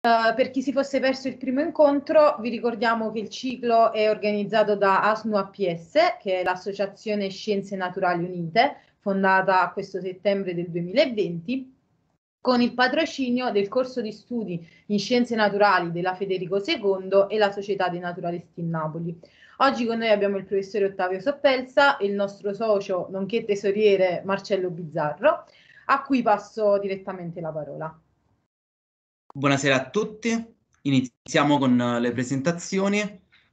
Uh, per chi si fosse perso il primo incontro, vi ricordiamo che il ciclo è organizzato da ASNU APS, che è l'Associazione Scienze Naturali Unite, fondata questo settembre del 2020, con il patrocinio del corso di studi in Scienze Naturali della Federico II e la Società dei Naturalisti in Napoli. Oggi con noi abbiamo il professore Ottavio Soppelsa e il nostro socio, nonché tesoriere Marcello Bizzarro, a cui passo direttamente la parola. Buonasera a tutti, iniziamo con eh, le presentazioni.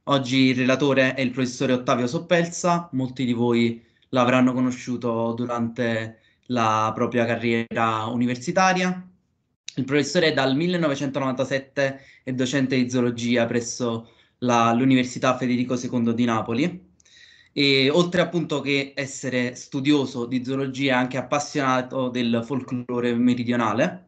Oggi il relatore è il professore Ottavio Soppelsa, molti di voi l'avranno conosciuto durante la propria carriera universitaria. Il professore è dal 1997 è docente di zoologia presso l'Università Federico II di Napoli e oltre appunto che essere studioso di zoologia è anche appassionato del folklore meridionale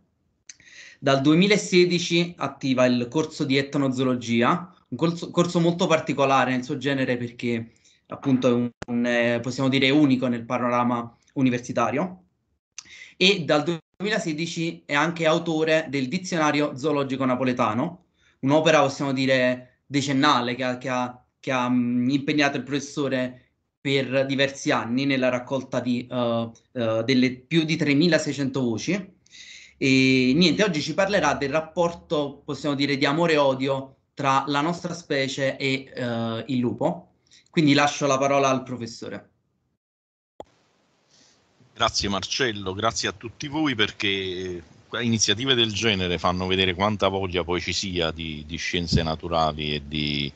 dal 2016 attiva il corso di etnozoologia, un corso, corso molto particolare nel suo genere perché appunto è un, un eh, possiamo dire unico nel panorama universitario. E dal 2016 è anche autore del dizionario zoologico napoletano, un'opera possiamo dire decennale che ha, che ha, che ha mm, impegnato il professore per diversi anni nella raccolta di uh, uh, delle più di 3600 voci e niente, oggi ci parlerà del rapporto, possiamo dire, di amore e odio tra la nostra specie e uh, il lupo. Quindi lascio la parola al professore. Grazie Marcello, grazie a tutti voi perché eh, iniziative del genere fanno vedere quanta voglia poi ci sia di, di scienze naturali e, di,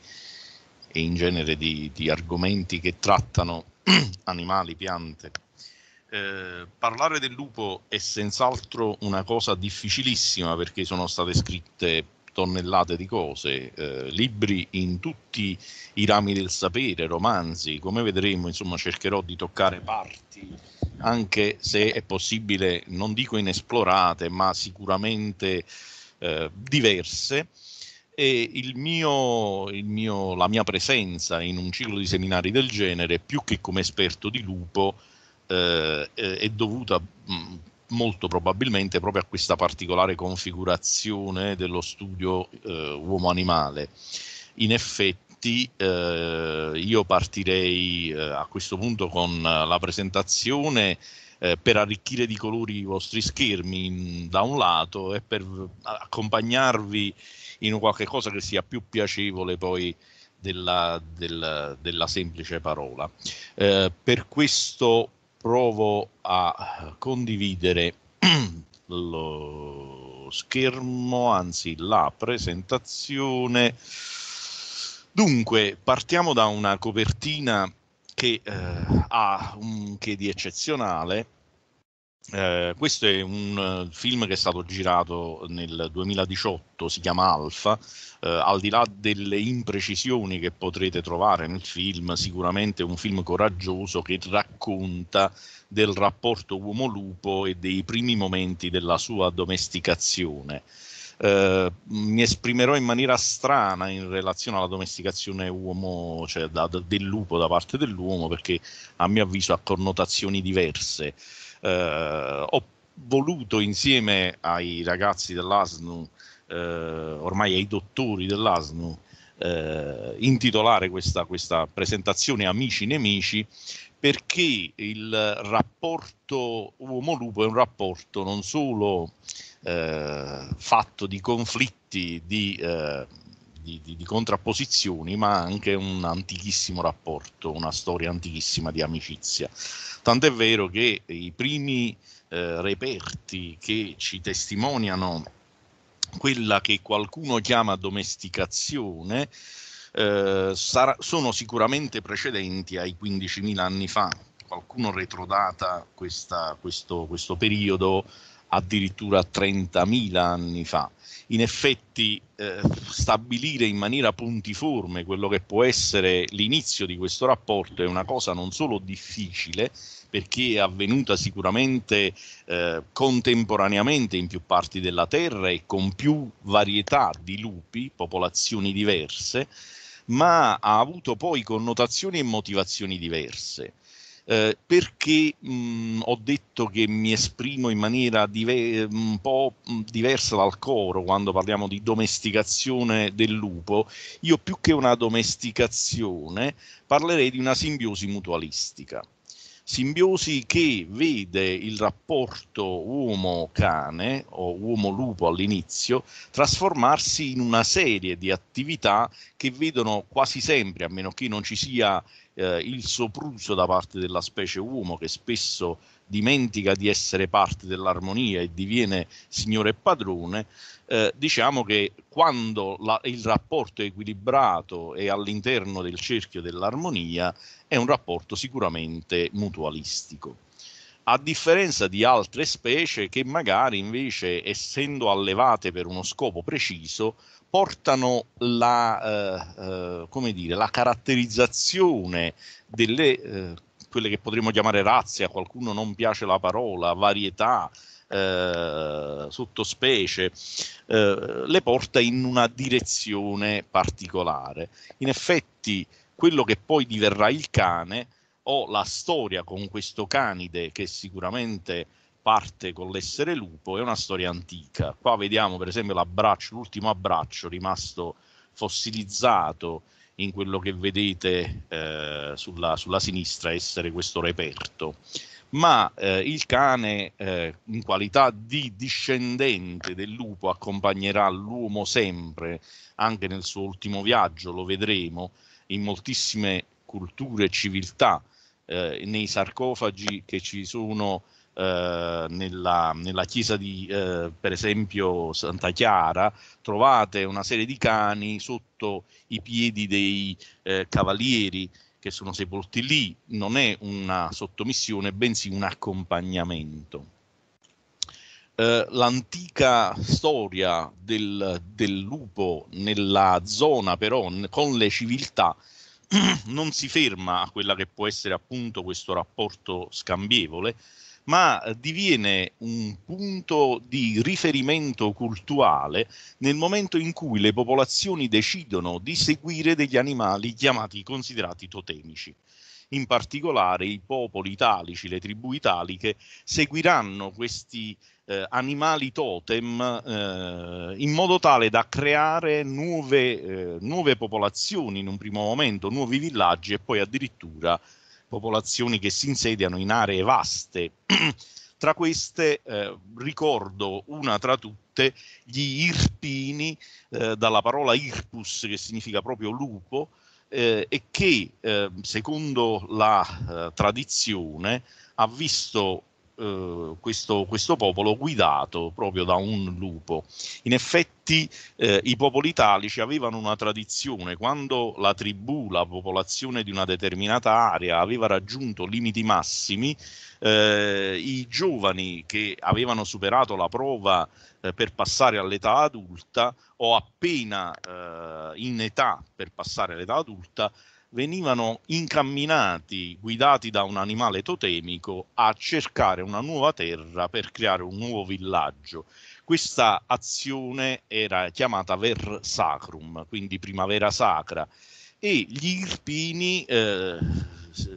e in genere di, di, argomenti che trattano animali, piante eh, parlare del lupo è senz'altro una cosa difficilissima perché sono state scritte tonnellate di cose, eh, libri in tutti i rami del sapere, romanzi, come vedremo, insomma, cercherò di toccare parti, anche se è possibile, non dico inesplorate, ma sicuramente eh, diverse. E il mio, il mio, la mia presenza in un ciclo di seminari del genere, più che come esperto di lupo, eh, è dovuta mh, molto probabilmente proprio a questa particolare configurazione dello studio eh, uomo-animale. In effetti eh, io partirei eh, a questo punto con la presentazione eh, per arricchire di colori i vostri schermi in, da un lato e per accompagnarvi in qualche cosa che sia più piacevole poi della, della, della semplice parola. Eh, per questo provo a condividere lo schermo, anzi la presentazione. Dunque, partiamo da una copertina che eh, ha un che di eccezionale, eh, questo è un eh, film che è stato girato nel 2018, si chiama Alfa. Eh, al di là delle imprecisioni che potrete trovare nel film, sicuramente è un film coraggioso che racconta del rapporto uomo-lupo e dei primi momenti della sua domesticazione. Eh, mi esprimerò in maniera strana in relazione alla domesticazione uomo, cioè da, da, del lupo da parte dell'uomo, perché a mio avviso ha connotazioni diverse eh, ho voluto insieme ai ragazzi dell'ASNU, eh, ormai ai dottori dell'ASNU, eh, intitolare questa, questa presentazione Amici Nemici perché il rapporto uomo-lupo è un rapporto non solo eh, fatto di conflitti, di eh, di, di, di contrapposizioni, ma anche un antichissimo rapporto, una storia antichissima di amicizia. Tant'è vero che i primi eh, reperti che ci testimoniano quella che qualcuno chiama domesticazione eh, sarà, sono sicuramente precedenti ai 15.000 anni fa. Qualcuno retrodata questa, questo, questo periodo addirittura 30.000 anni fa. In effetti eh, stabilire in maniera puntiforme quello che può essere l'inizio di questo rapporto è una cosa non solo difficile, perché è avvenuta sicuramente eh, contemporaneamente in più parti della Terra e con più varietà di lupi, popolazioni diverse, ma ha avuto poi connotazioni e motivazioni diverse eh, perché mh, mm, ho detto che mi esprimo in maniera dive- un po' mm, diversa dal coro quando parliamo di domesticazione del lupo, io più che una domesticazione parlerei di una simbiosi mutualistica. Simbiosi che vede il rapporto uomo-cane o uomo-lupo all'inizio trasformarsi in una serie di attività che vedono quasi sempre, a meno che non ci sia eh, il sopruso da parte della specie uomo che spesso dimentica di essere parte dell'armonia e diviene signore e padrone, eh, diciamo che quando la, il rapporto è equilibrato e all'interno del cerchio dell'armonia è un rapporto sicuramente mutualistico. A differenza di altre specie che magari invece essendo allevate per uno scopo preciso portano la, eh, eh dire, la caratterizzazione delle, eh, quelle che potremmo chiamare razze, a qualcuno non piace la parola, varietà, eh, sottospecie, eh, le porta in una direzione particolare. In effetti quello che poi diverrà il cane o la storia con questo canide che sicuramente parte con l'essere lupo è una storia antica. Qua vediamo per esempio l'abbraccio, l'ultimo abbraccio rimasto fossilizzato in quello che vedete eh, sulla, sulla, sinistra essere questo reperto. Ma eh, il cane, eh, in qualità di discendente del lupo, accompagnerà l'uomo sempre, anche nel suo ultimo viaggio, lo vedremo, in moltissime culture e civiltà, eh, nei sarcofagi che ci sono eh, nella, nella, chiesa di, eh, per esempio, Santa Chiara, trovate una serie di cani sotto i piedi dei eh, cavalieri che sono sepolti lì. Non è una sottomissione, bensì un accompagnamento. Eh, l'antica storia del, del lupo nella zona, però, con le civiltà, non si ferma a quella che può essere appunto questo rapporto scambievole, ma diviene un punto di riferimento cultuale nel momento in cui le popolazioni decidono di seguire degli animali chiamati considerati totemici in particolare i popoli italici, le tribù italiche, seguiranno questi eh, animali totem eh, in modo tale da creare nuove, eh, nuove popolazioni in un primo momento, nuovi villaggi e poi addirittura popolazioni che si insediano in aree vaste. tra queste eh, ricordo una tra tutte, gli irpini, eh, dalla parola irpus che significa proprio lupo, eh, e che eh, secondo la eh, tradizione ha visto eh, questo, questo, popolo guidato proprio da un lupo. In effetti eh, i popoli italici avevano una tradizione, quando la tribù, la popolazione di una determinata area aveva raggiunto limiti massimi, eh, i giovani che avevano superato la prova eh, per passare all'età adulta o appena eh, in età per passare all'età adulta venivano incamminati, guidati da un animale totemico, a cercare una nuova terra per creare un nuovo villaggio. Questa azione era chiamata Ver Sacrum, quindi primavera sacra, e gli irpini eh,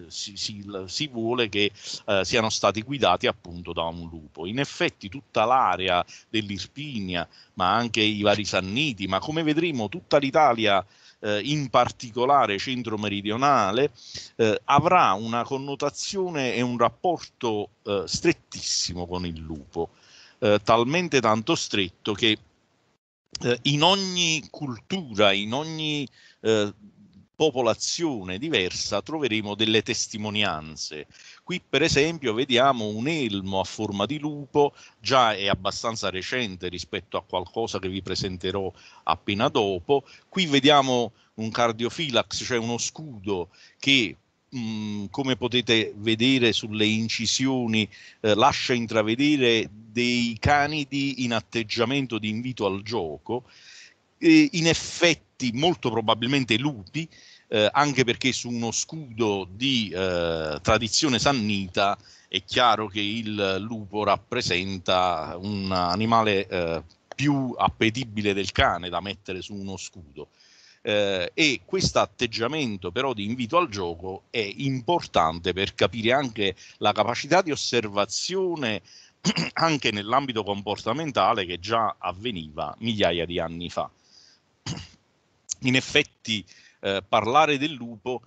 si, si, si, vuole che eh, siano stati guidati appunto da un lupo. In effetti tutta l'area dell'Irpinia, ma anche i vari Sanniti, ma come vedremo tutta l'Italia eh, in particolare centro-meridionale, eh, avrà una connotazione e un rapporto eh, strettissimo con il lupo, eh, talmente tanto stretto che eh, in ogni cultura, in ogni eh, popolazione diversa troveremo delle testimonianze. Qui per esempio vediamo un elmo a forma di lupo, già è abbastanza recente rispetto a qualcosa che vi presenterò appena dopo. Qui vediamo un cardiofilax, cioè uno scudo che mm, come potete vedere sulle incisioni, eh, lascia intravedere dei canidi in atteggiamento di invito al gioco. E in effetti tutti molto probabilmente lupi, eh, anche perché su uno scudo di eh, tradizione sannita è chiaro che il lupo rappresenta un animale eh, più appetibile del cane da mettere su uno scudo. Eh, e questo atteggiamento però di invito al gioco è importante per capire anche la capacità di osservazione anche nell'ambito comportamentale che già avveniva migliaia di anni fa in effetti eh, parlare del lupo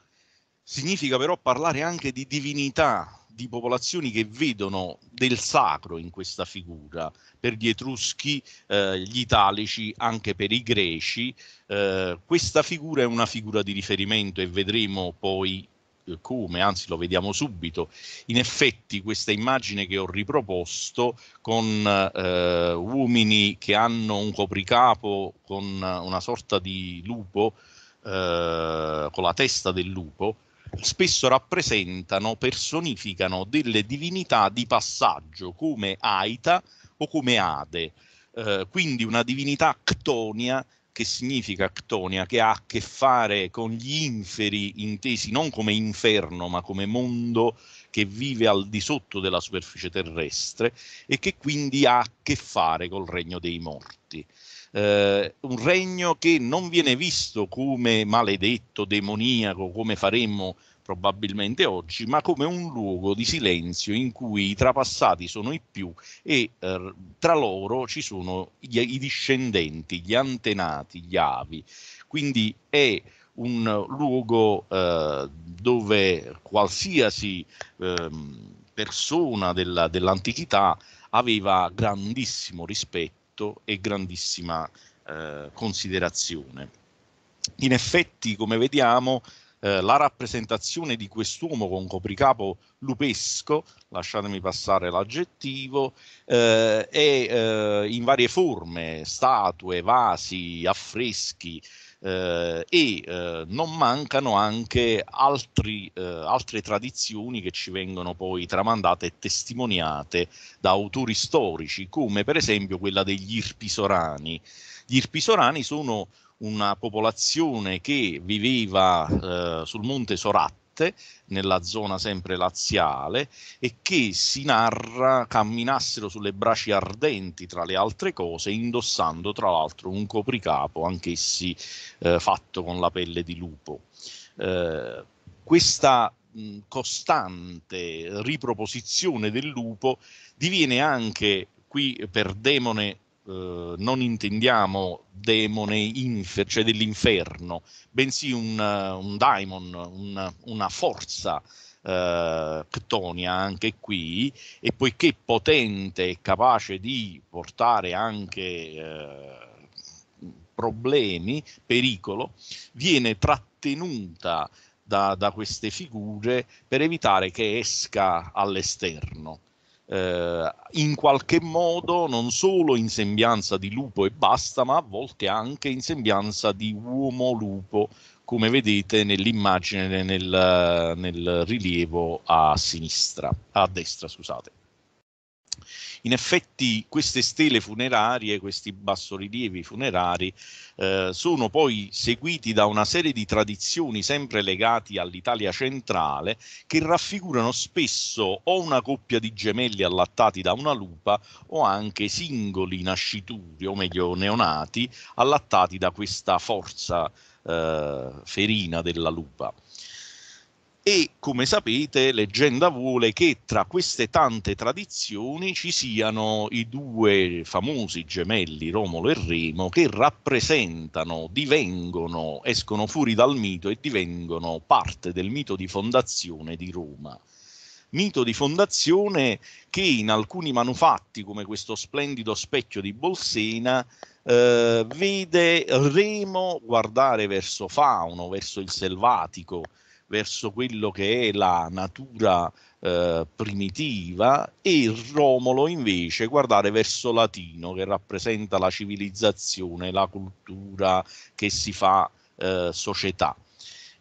significa però parlare anche di divinità, di popolazioni che vedono del sacro in questa figura, per gli etruschi, eh, gli italici, anche per i greci. Eh, questa figura è una figura di riferimento e vedremo poi come, anzi lo vediamo subito, in effetti questa immagine che ho riproposto con eh, uomini che hanno un copricapo con una sorta di lupo, eh, con la testa del lupo, spesso rappresentano, personificano delle divinità di passaggio come Aita o come Ade, eh, quindi una divinità ctonia che significa Actonia, che ha a che fare con gli inferi intesi non come inferno, ma come mondo che vive al di sotto della superficie terrestre e che quindi ha a che fare col regno dei morti. Eh, un regno che non viene visto come maledetto, demoniaco, come faremmo probabilmente oggi, ma come un luogo di silenzio in cui i trapassati sono i più e eh, tra loro ci sono gli, i discendenti, gli antenati, gli avi. Quindi è un luogo eh, dove qualsiasi eh, persona della, dell'antichità aveva grandissimo rispetto e grandissima eh, considerazione. In effetti, come vediamo, eh, la rappresentazione di quest'uomo con copricapo lupesco, lasciatemi passare l'aggettivo, eh, è eh, in varie forme, statue, vasi, affreschi, eh, e eh, non mancano anche altri, eh, altre tradizioni che ci vengono poi tramandate e testimoniate da autori storici, come per esempio quella degli Irpisorani. Gli Irpisorani sono una popolazione che viveva eh, sul monte Soratte, nella zona sempre laziale, e che si narra camminassero sulle braci ardenti, tra le altre cose, indossando tra l'altro un copricapo, anch'essi eh, fatto con la pelle di lupo. Eh, questa costante riproposizione del lupo diviene anche qui per Demone eh, non intendiamo demone, infer, cioè dell'inferno, bensì un, eh, un daimon, un, una forza eh, ctonia anche qui, e poiché potente e capace di portare anche eh, problemi, pericolo, viene trattenuta da, da queste figure per evitare che esca all'esterno eh, in qualche modo non solo in sembianza di lupo e basta, ma a volte anche in sembianza di uomo lupo, come vedete nell'immagine nel, nel rilievo a sinistra, a destra, scusate. In effetti queste stele funerarie, questi bassorilievi funerari, eh, sono poi seguiti da una serie di tradizioni sempre legate all'Italia centrale che raffigurano spesso o una coppia di gemelli allattati da una lupa o anche singoli nascituri, o meglio neonati, allattati da questa forza eh, ferina della lupa e come sapete leggenda vuole che tra queste tante tradizioni ci siano i due famosi gemelli Romolo e Remo che rappresentano, divengono, escono fuori dal mito e divengono parte del mito di fondazione di Roma. Mito di fondazione che in alcuni manufatti, come questo splendido specchio di Bolsena, eh, vede Remo guardare verso Fauno, verso il selvatico, verso quello che è la natura eh, primitiva e Romolo invece guardare verso Latino che rappresenta la civilizzazione, la cultura che si fa eh, società.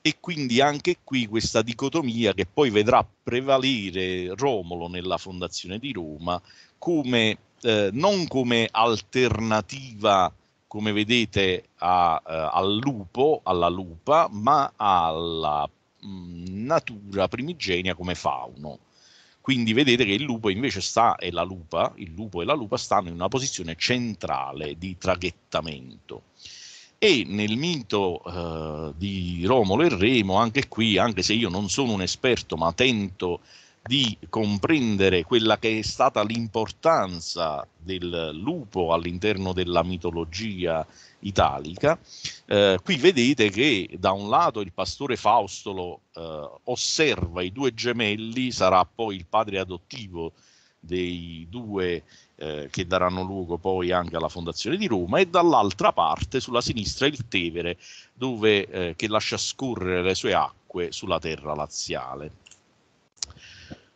E quindi anche qui questa dicotomia che poi vedrà prevalere Romolo nella fondazione di Roma come, eh, non come alternativa come vedete a, eh, al lupo, alla lupa, ma alla Mm, natura primigenia come fauno. Quindi vedete che il lupo invece sta e la lupa, il lupo e la lupa stanno in una posizione centrale di traghettamento. E nel mito eh, di Romolo e Remo, anche qui, anche se io non sono un esperto, ma tento di comprendere quella che è stata l'importanza del lupo all'interno della mitologia italica. Eh, qui vedete che da un lato il pastore Faustolo eh, osserva i due gemelli, sarà poi il padre adottivo dei due eh, che daranno luogo poi anche alla fondazione di Roma e dall'altra parte sulla sinistra il Tevere dove, eh, che lascia scorrere le sue acque sulla terra laziale.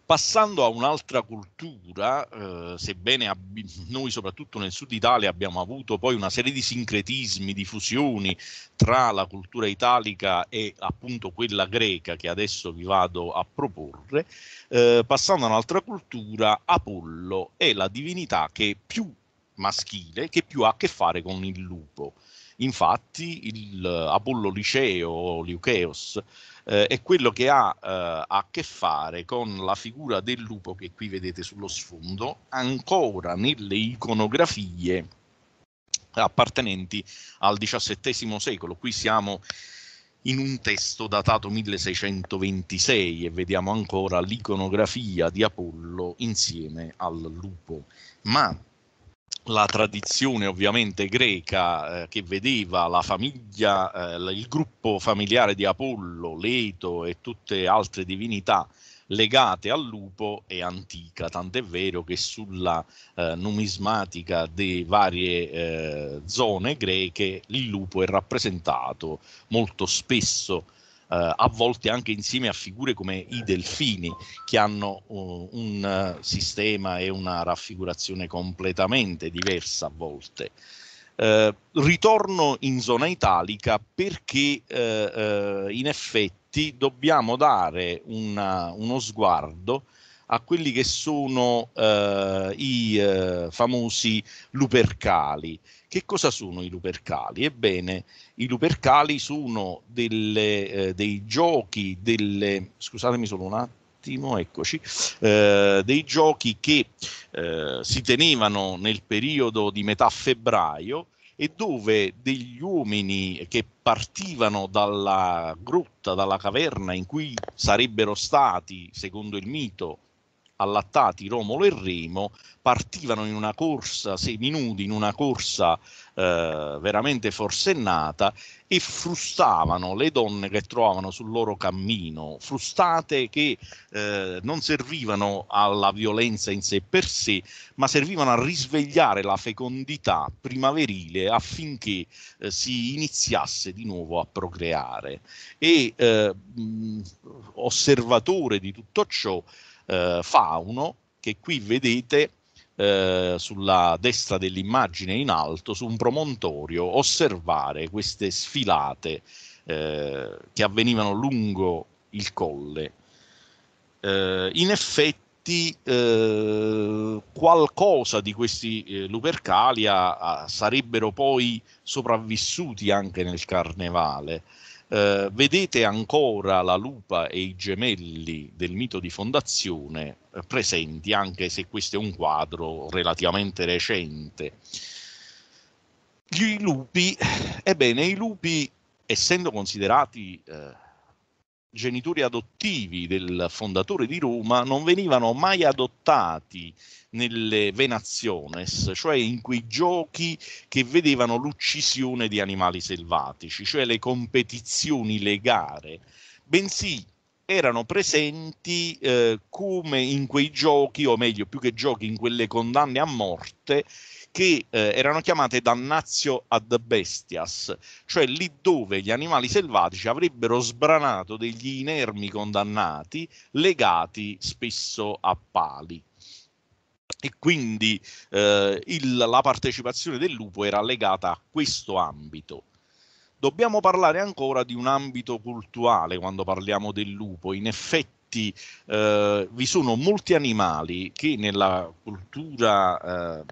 Passando a un'altra cultura, eh, sebbene ab- noi soprattutto nel sud Italia abbiamo avuto poi una serie di sincretismi, di fusioni tra la cultura italica e appunto quella greca che adesso vi vado a proporre, eh, passando a un'altra cultura, Apollo è la divinità che è più maschile, che più ha a che fare con il lupo. Infatti il Apollo Liceo Liucheos eh, è quello che ha eh, a che fare con la figura del lupo che qui vedete sullo sfondo, ancora nelle iconografie appartenenti al XVII secolo. Qui siamo in un testo datato 1626 e vediamo ancora l'iconografia di Apollo insieme al lupo. Ma la tradizione ovviamente greca eh, che vedeva la famiglia, eh, il gruppo familiare di Apollo, Leto e tutte altre divinità legate al lupo è antica, tant'è vero che sulla eh, numismatica di varie eh, zone greche il lupo è rappresentato molto spesso eh, a volte anche insieme a figure come i delfini, che hanno uh, un eh, sistema e una raffigurazione completamente diversa a volte. Eh, ritorno in zona italica perché eh, eh in effetti dobbiamo dare una, uno sguardo a quelli che sono eh, i famosi lupercali, che cosa sono i lupercali? Ebbene, i lupercali sono delle, eh, dei giochi, delle, scusatemi solo un attimo, eccoci, eh, dei giochi che eh, si tenevano nel periodo di metà febbraio e dove degli uomini che partivano dalla grotta, dalla caverna in cui sarebbero stati, secondo il mito, allattati Romolo e Remo, partivano in una corsa seminudi, in una corsa eh, veramente forsennata e frustavano le donne che trovavano sul loro cammino, frustate che eh, non servivano alla violenza in sé per sé, ma servivano a risvegliare la fecondità primaverile affinché eh, si iniziasse di nuovo a procreare. E eh, mh, osservatore di tutto ciò, eh, fauno che qui vedete eh, sulla destra dell'immagine in alto su un promontorio osservare queste sfilate eh, che avvenivano lungo il colle. Eh, in effetti eh, qualcosa di questi eh, Lupercalia ah, sarebbero poi sopravvissuti anche nel carnevale eh, vedete ancora la lupa e i gemelli del mito di fondazione eh, presenti, anche se questo è un quadro relativamente recente. Gli lupi, ebbene, i lupi, essendo considerati eh, genitori adottivi del fondatore di Roma non venivano mai adottati nelle venaziones, cioè in quei giochi che vedevano l'uccisione di animali selvatici, cioè le competizioni, le gare, bensì erano presenti eh, come in quei giochi, o meglio, più che giochi, in quelle condanne a morte che eh, erano chiamate dannazio ad bestias, cioè lì dove gli animali selvatici avrebbero sbranato degli inermi condannati legati spesso a pali e quindi eh, il, la partecipazione del lupo era legata a questo ambito. Dobbiamo parlare ancora di un ambito cultuale quando parliamo del lupo. In effetti eh, vi sono molti animali che nella cultura eh,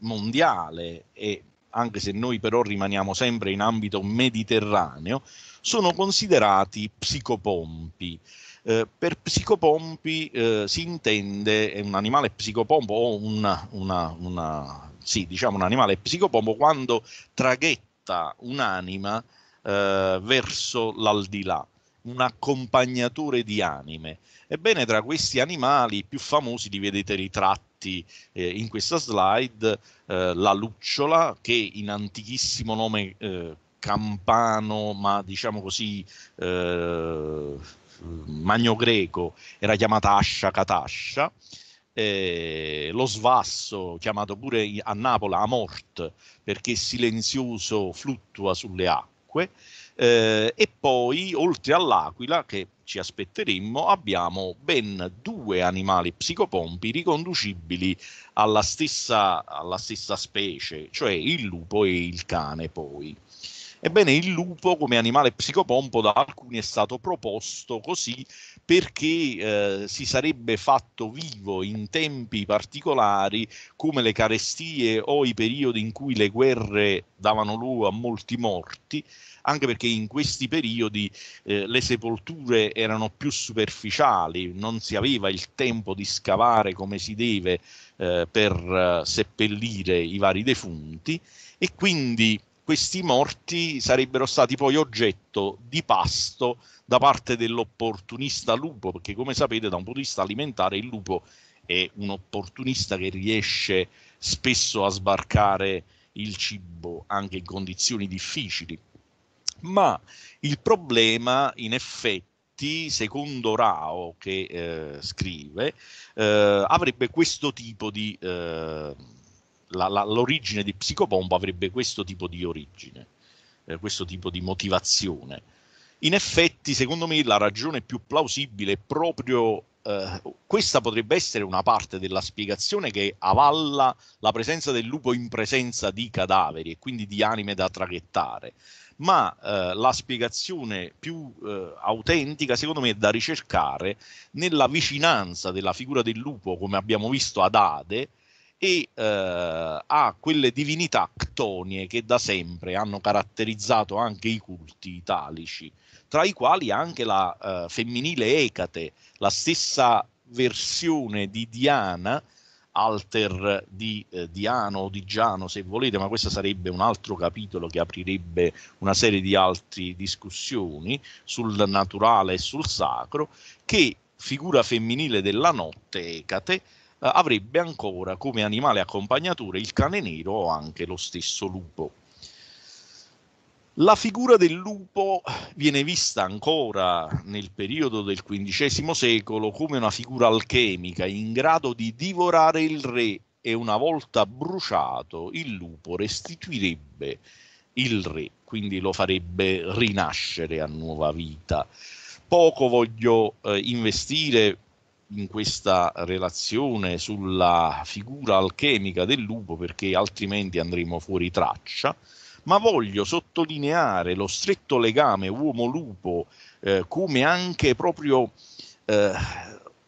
mondiale e anche se noi però rimaniamo sempre in ambito mediterraneo, sono considerati psicopompi. Eh, per psicopompi eh, si intende eh, un animale psicopompo o una, una, una, sì, diciamo un animale psicopompo quando traghetta un'anima eh, verso l'aldilà, un'accompagnatura di anime. Ebbene, tra questi animali più famosi li vedete ritratti infatti eh, in questa slide eh, la lucciola che in antichissimo nome eh, campano ma diciamo così eh, magno greco era chiamata ascia catascia eh, lo svasso, chiamato pure a Napoli a morte perché silenzioso fluttua sulle acque ovunque. Eh, e poi, oltre all'aquila, che ci aspetteremmo, abbiamo ben due animali psicopompi riconducibili alla stessa, alla stessa specie, cioè il lupo e il cane poi. Ebbene, il lupo come animale psicopompo da alcuni è stato proposto così perché eh, si sarebbe fatto vivo in tempi particolari come le carestie o i periodi in cui le guerre davano luogo a molti morti, anche perché in questi periodi eh, le sepolture erano più superficiali, non si aveva il tempo di scavare come si deve eh, per eh, seppellire i vari defunti e quindi questi morti sarebbero stati poi oggetto di pasto da parte dell'opportunista lupo, perché come sapete da un punto di vista alimentare il lupo è un opportunista che riesce spesso a sbarcare il cibo anche in condizioni difficili. Ma il problema in effetti secondo Rao che eh, scrive, eh, avrebbe questo tipo di eh, la, la, l'origine di Psicopompo avrebbe questo tipo di origine, eh, questo tipo di motivazione. In effetti, secondo me, la ragione più plausibile è proprio eh, questa potrebbe essere una parte della spiegazione che avalla la presenza del lupo in presenza di cadaveri e quindi di anime da traghettare. Ma eh, la spiegazione più eh, autentica, secondo me, è da ricercare nella vicinanza della figura del lupo, come abbiamo visto ad Ade, e eh, a quelle divinità ctonie che da sempre hanno caratterizzato anche i culti italici, tra i quali anche la eh, femminile Ecate, la stessa versione di Diana, alter di eh, Diano o di Giano se volete, ma questo sarebbe un altro capitolo che aprirebbe una serie di altre discussioni sul naturale e sul sacro, che figura femminile della notte Ecate, eh, avrebbe ancora come animale accompagnatore il cane nero o anche lo stesso lupo. La figura del lupo viene vista ancora nel periodo del XV secolo come una figura alchemica in grado di divorare il re e una volta bruciato il lupo restituirebbe il re, quindi lo farebbe rinascere a nuova vita. Poco voglio eh, investire in questa relazione sulla figura alchemica del lupo perché altrimenti andremo fuori traccia, ma voglio sottolineare lo stretto legame uomo-lupo eh, come anche proprio eh,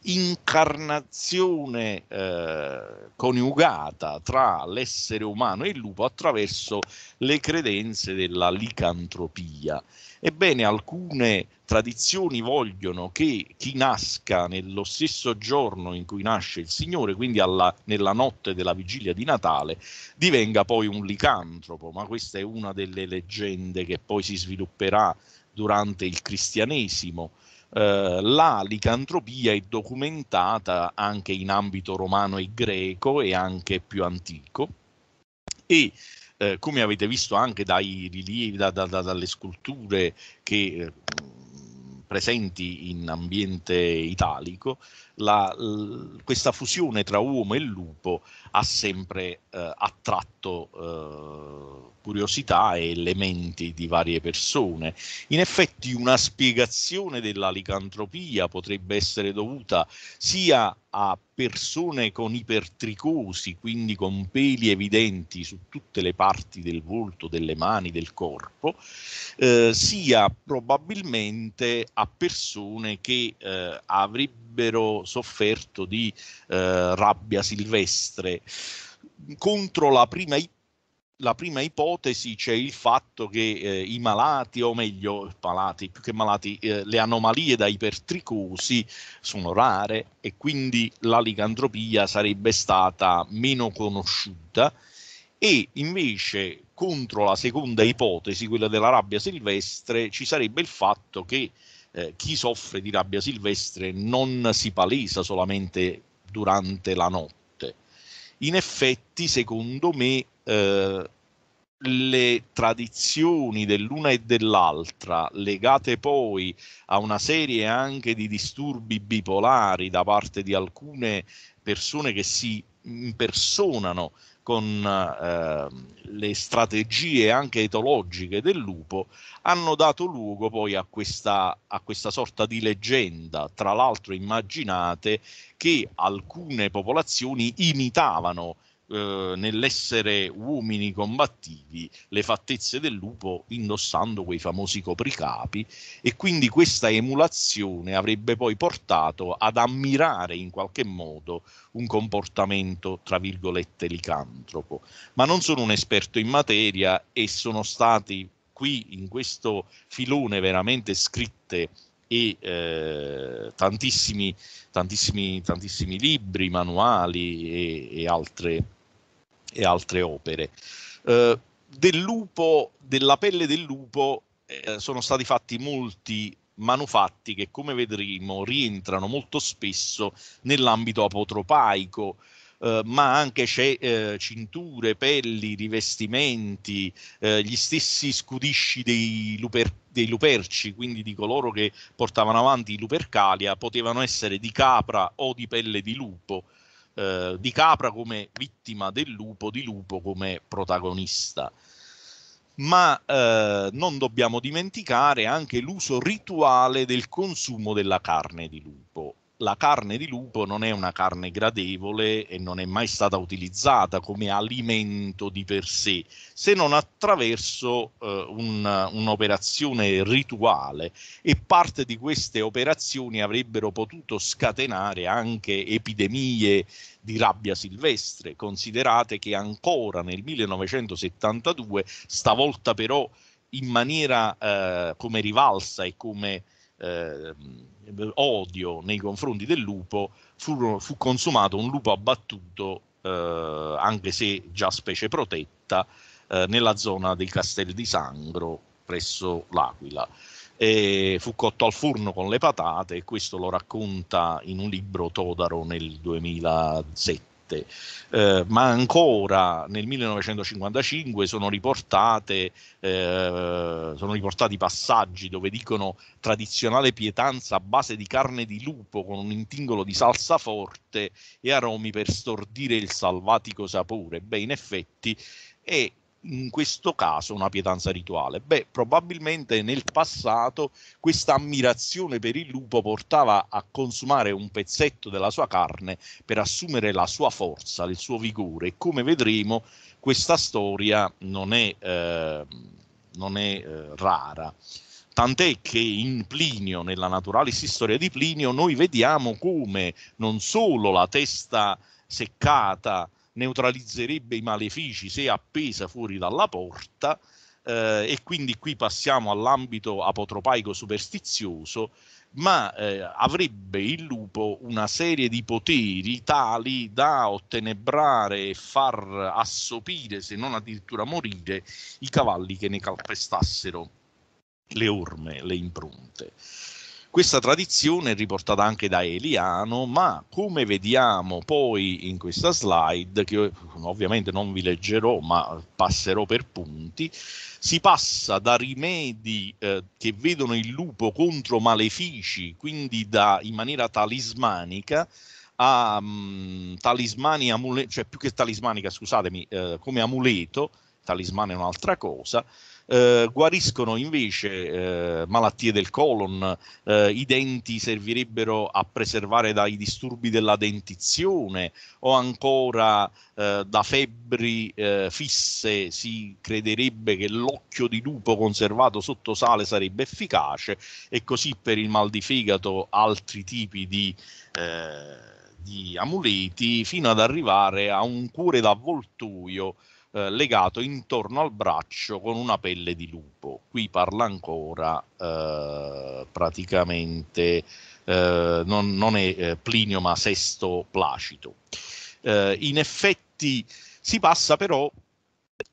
incarnazione eh, coniugata tra l'essere umano e il lupo attraverso le credenze della licantropia. Ebbene, alcune tradizioni vogliono che chi nasca nello stesso giorno in cui nasce il Signore, quindi alla, nella notte della vigilia di Natale, divenga poi un licantropo, ma questa è una delle leggende che poi si svilupperà durante il cristianesimo eh, la licantropia è documentata anche in ambito romano e greco e anche più antico e eh, come avete visto anche dai rilievi, da, da, da, dalle sculture che eh, presenti in ambiente italico, la, l, questa fusione tra uomo e lupo ha sempre eh, attratto eh, curiosità e elementi di varie persone. In effetti una spiegazione della licantropia potrebbe essere dovuta sia a persone con ipertricosi, quindi con peli evidenti su tutte le parti del volto, delle mani, del corpo, eh, sia probabilmente a persone che eh, avrebbero sofferto di eh, rabbia silvestre. Contro la prima ipotesi la prima ipotesi c'è il fatto che eh, i malati, o meglio, malati, più che malati, eh, le anomalie da ipertricosi sono rare e quindi la licantropia sarebbe stata meno conosciuta e invece contro la seconda ipotesi, quella della rabbia silvestre, ci sarebbe il fatto che eh, chi soffre di rabbia silvestre non si palesa solamente durante la notte. In effetti, secondo me, eh, le tradizioni dell'una e dell'altra, legate poi a una serie anche di disturbi bipolari da parte di alcune persone che si impersonano con eh, le strategie anche etologiche del lupo, hanno dato luogo poi a questa, a questa sorta di leggenda. Tra l'altro immaginate che alcune popolazioni imitavano eh, nell'essere uomini combattivi le fattezze del lupo indossando quei famosi copricapi e quindi questa emulazione avrebbe poi portato ad ammirare in qualche modo un comportamento tra virgolette licantropo. Ma non sono un esperto in materia e sono stati qui in questo filone veramente scritte e eh, tantissimi, tantissimi, tantissimi libri, manuali e, e altre e altre opere. Eh, del lupo, della pelle del lupo eh, sono stati fatti molti manufatti che, come vedremo, rientrano molto spesso nell'ambito apotropaico. Eh, ma anche ce- eh, cinture, pelli, rivestimenti, eh, gli stessi scudisci dei, luper- dei, luperci, quindi di coloro che portavano avanti i lupercalia, potevano essere di capra o di pelle di lupo, eh, di Capra come vittima del lupo, di lupo come protagonista. Ma eh, non dobbiamo dimenticare anche l'uso rituale del consumo della carne di lupo, la carne di lupo non è una carne gradevole e non è mai stata utilizzata come alimento di per sé, se non attraverso eh, un, un'operazione rituale e parte di queste operazioni avrebbero potuto scatenare anche epidemie di rabbia silvestre. Considerate che ancora nel 1972, stavolta però in maniera eh, come rivalsa e come eh, odio nei confronti del lupo, fu, fu consumato un lupo abbattuto, eh, anche se già specie protetta, eh, nella zona del Castelli di Sangro presso l'Aquila. E fu cotto al forno con le patate e questo lo racconta in un libro Todaro nel 2007 parte, eh, ma ancora nel 1955 sono, riportate, eh, sono riportati passaggi dove dicono tradizionale pietanza a base di carne di lupo con un intingolo di salsa forte e aromi per stordire il salvatico sapore. Beh, in effetti è in questo caso una pietanza rituale? Beh, probabilmente nel passato questa ammirazione per il lupo portava a consumare un pezzetto della sua carne per assumere la sua forza, il suo vigore e come vedremo questa storia non è, eh, non è eh, rara. Tant'è che in Plinio, nella Naturalis Storia di Plinio, noi vediamo come non solo la testa seccata, neutralizzerebbe i malefici se appesa fuori dalla porta eh, e quindi qui passiamo all'ambito apotropaico superstizioso ma eh, avrebbe il lupo una serie di poteri tali da ottenebrare e far assopire, se non addirittura morire, i cavalli che ne calpestassero le orme, le impronte. Questa tradizione è riportata anche da Eliano, ma come vediamo poi in questa slide, che mm, ovviamente non vi leggerò, ma passerò per punti, si passa da rimedi eh, che vedono il lupo contro malefici, quindi da, in maniera talismanica, a um, talismani, amule- cioè più che talismanica, scusatemi, eh, come amuleto, talismano è un'altra cosa, eh, guariscono invece eh, malattie del colon, eh, i denti servirebbero a preservare dai disturbi della dentizione o ancora eh, da febbri eh, fisse si crederebbe che l'occhio di lupo conservato sotto sale sarebbe efficace e così per il mal di fegato altri tipi di eh, di amuleti fino ad arrivare a un cuore d'avvoltoio eh, legato intorno al braccio con una pelle di lupo. Qui parla ancora eh, praticamente, eh, non, non, è eh, Plinio ma Sesto Placito. Eh, in effetti si passa però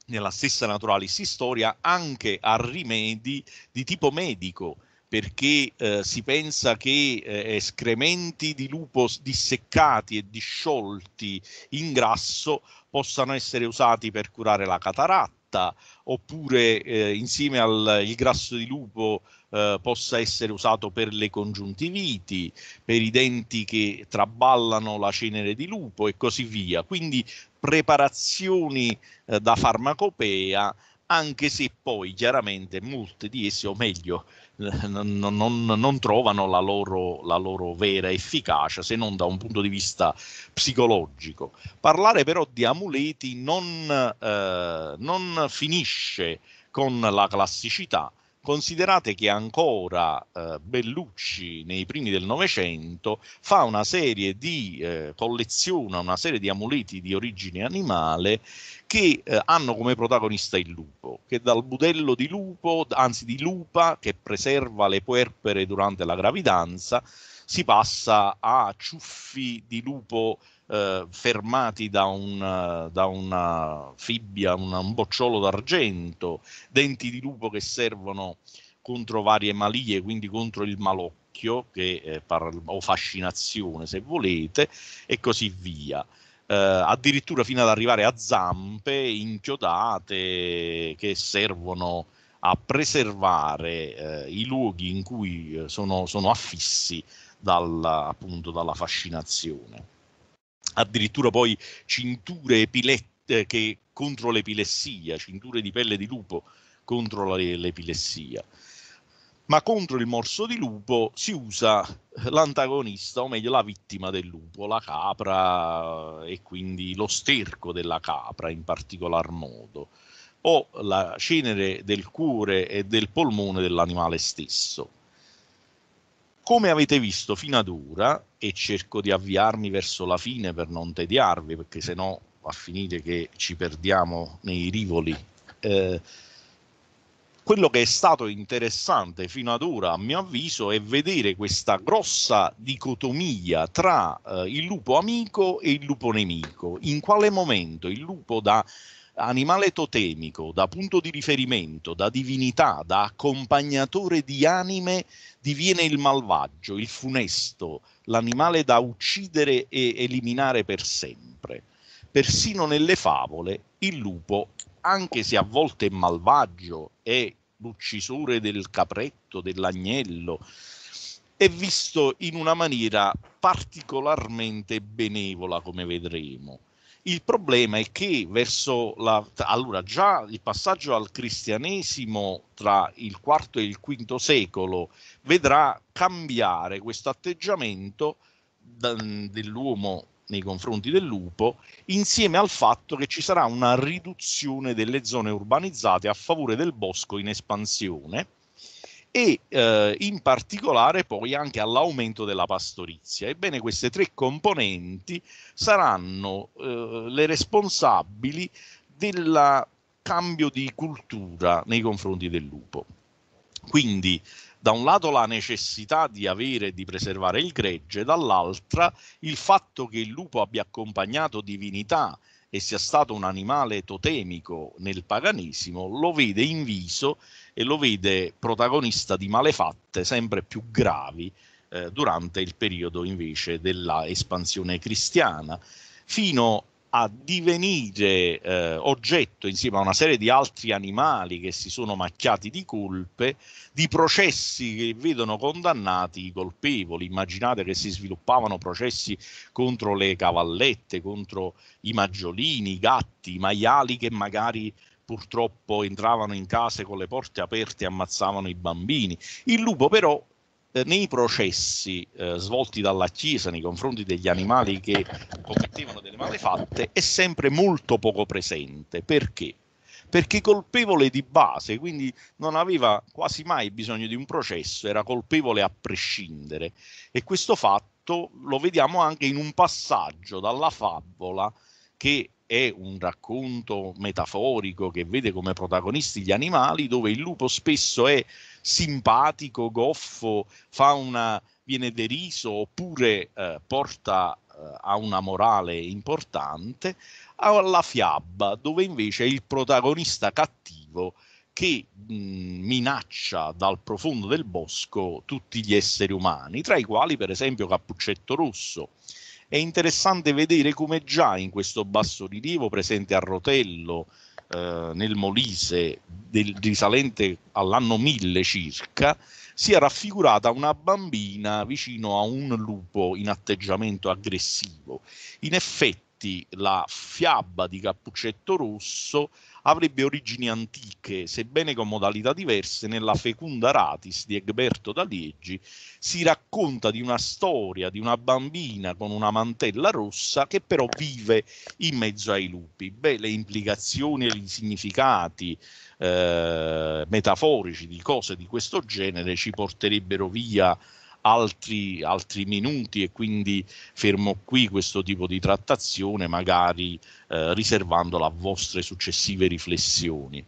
nella stessa Naturalis Storia anche a rimedi di tipo medico perché eh, si pensa che eh, escrementi di lupo disseccati e disciolti in grasso possano essere usati per curare la cataratta, oppure eh, insieme al grasso di lupo eh, possa essere usato per le congiuntiviti, per i denti che traballano la cenere di lupo e così via. Quindi preparazioni eh, da farmacopea anche se poi chiaramente molte di esse, o meglio non, non, non trovano la loro, la loro vera efficacia se non da un punto di vista psicologico. Parlare però di amuleti non, eh, non finisce con la classicità, Considerate che ancora eh, Bellucci nei primi del Novecento fa una serie di, eh, colleziona una serie di amuleti di origine animale che eh, hanno come protagonista il lupo, che dal budello di lupo, anzi di lupa, che preserva le puerpere durante la gravidanza, si passa a ciuffi di lupo eh, fermati da una, eh, da una fibbia, una, un bocciolo d'argento, denti di lupo che servono contro varie malie, quindi contro il malocchio che, eh, par- o fascinazione se volete, e così via. Eh, addirittura fino ad arrivare a zampe inchiodate che servono a preservare eh, i luoghi in cui eh, sono, sono affissi dalla, appunto, dalla fascinazione addirittura poi cinture epilette eh, che, contro l'epilessia, cinture di pelle di lupo contro l'epilessia. Ma contro il morso di lupo si usa l'antagonista, o meglio la vittima del lupo, la capra e quindi lo sterco della capra in particolar modo, o la cenere del cuore e del polmone dell'animale stesso come avete visto fino ad ora, e cerco di avviarmi verso la fine per non tediarvi, perché sennò va a finire che ci perdiamo nei rivoli. Eh, quello che è stato interessante fino ad ora, a mio avviso, è vedere questa grossa dicotomia tra eh, il lupo amico e il lupo nemico. In quale momento il lupo da animale totemico, da punto di riferimento, da divinità, da accompagnatore di anime, diviene il malvagio, il funesto, l'animale da uccidere e eliminare per sempre. Persino nelle favole, il lupo, anche se a volte è malvagio, è l'uccisore del capretto, dell'agnello, è visto in una maniera particolarmente benevola, come vedremo il problema è che verso la... Allora già il passaggio al cristianesimo tra il IV e il V secolo vedrà cambiare questo atteggiamento mm, dell'uomo nei confronti del lupo, insieme al fatto che ci sarà una riduzione delle zone urbanizzate a favore del bosco in espansione e eh, in particolare poi anche all'aumento della pastorizia. Ebbene, queste tre componenti saranno eh, le responsabili del cambio di cultura nei confronti del lupo. Quindi, da un lato la necessità di avere e di preservare il gregge, dall'altra il fatto che il lupo abbia accompagnato divinità e sia stato un animale totemico nel paganesimo, lo vede inviso e lo vede protagonista di malefatte sempre più gravi eh, durante il periodo invece della espansione cristiana, fino a divenire eh, oggetto insieme a una serie di altri animali che si sono macchiati di colpe di processi che vedono condannati i colpevoli. Immaginate che si sviluppavano processi contro le cavallette, contro i maggiolini, i gatti, i maiali che magari purtroppo entravano in case con le porte aperte e ammazzavano i bambini. Il lupo però eh, nei processi eh, svolti dalla Chiesa nei confronti degli animali che commettevano delle malefatte è sempre molto poco presente. Perché? Perché colpevole di base, quindi non aveva quasi mai bisogno di un processo, era colpevole a prescindere. E questo fatto lo vediamo anche in un passaggio dalla favola che è un racconto metaforico che vede come protagonisti gli animali, dove il lupo spesso è simpatico, goffo, una, viene deriso oppure eh, porta eh, a una morale importante, alla fiaba, dove invece è il protagonista cattivo che mh, minaccia dal profondo del bosco tutti gli esseri umani, tra i quali per esempio Cappuccetto Rosso. È interessante vedere come già in questo basso rilievo presente a rotello, eh, nel Molise del, risalente all'anno 1000 circa, si è raffigurata una bambina vicino a un lupo in atteggiamento aggressivo. In effetti la fiaba di Cappuccetto Rosso avrebbe origini antiche, sebbene con modalità diverse, nella Fecunda Ratis di Egberto da Liegi si racconta di una storia di una bambina con una mantella rossa che però vive in mezzo ai lupi. Beh, le implicazioni e i significati eh, metaforici di cose di questo genere ci porterebbero via altri, altri minuti e quindi fermo qui questo tipo di trattazione, magari eh, riservandola a vostre successive riflessioni.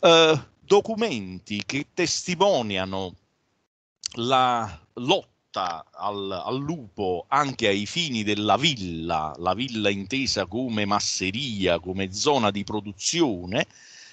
Eh, documenti che testimoniano la lotta al, al, lupo anche ai fini della villa, la villa intesa come masseria, come zona di produzione,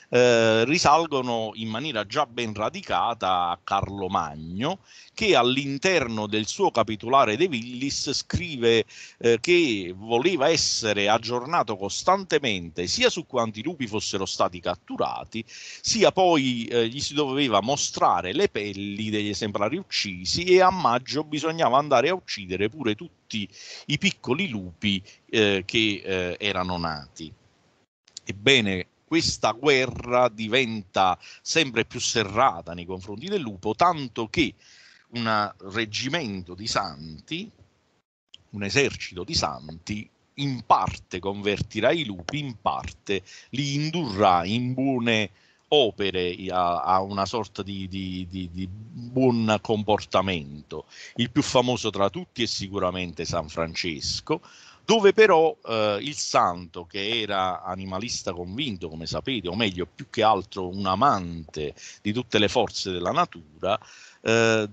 eh, risalgono in maniera già ben radicata a Carlo Magno, che all'interno del suo capitolare De Villis scrive eh, che voleva essere aggiornato costantemente sia su quanti lupi fossero stati catturati, sia poi eh, gli si doveva mostrare le pelli degli esemplari uccisi e a maggio bisognava andare a uccidere pure tutti i piccoli lupi eh, che eh, erano nati. Ebbene, questa guerra diventa sempre più serrata nei confronti del lupo, tanto che un reggimento di santi, un esercito di santi, in parte convertirà i lupi, in parte li indurrà in buone opere a, a una sorta di, di, di, di, buon comportamento. Il più famoso tra tutti è sicuramente San Francesco, dove però eh, il santo, che era animalista convinto, come sapete, o meglio, più che altro un amante di tutte le forze della natura, eh,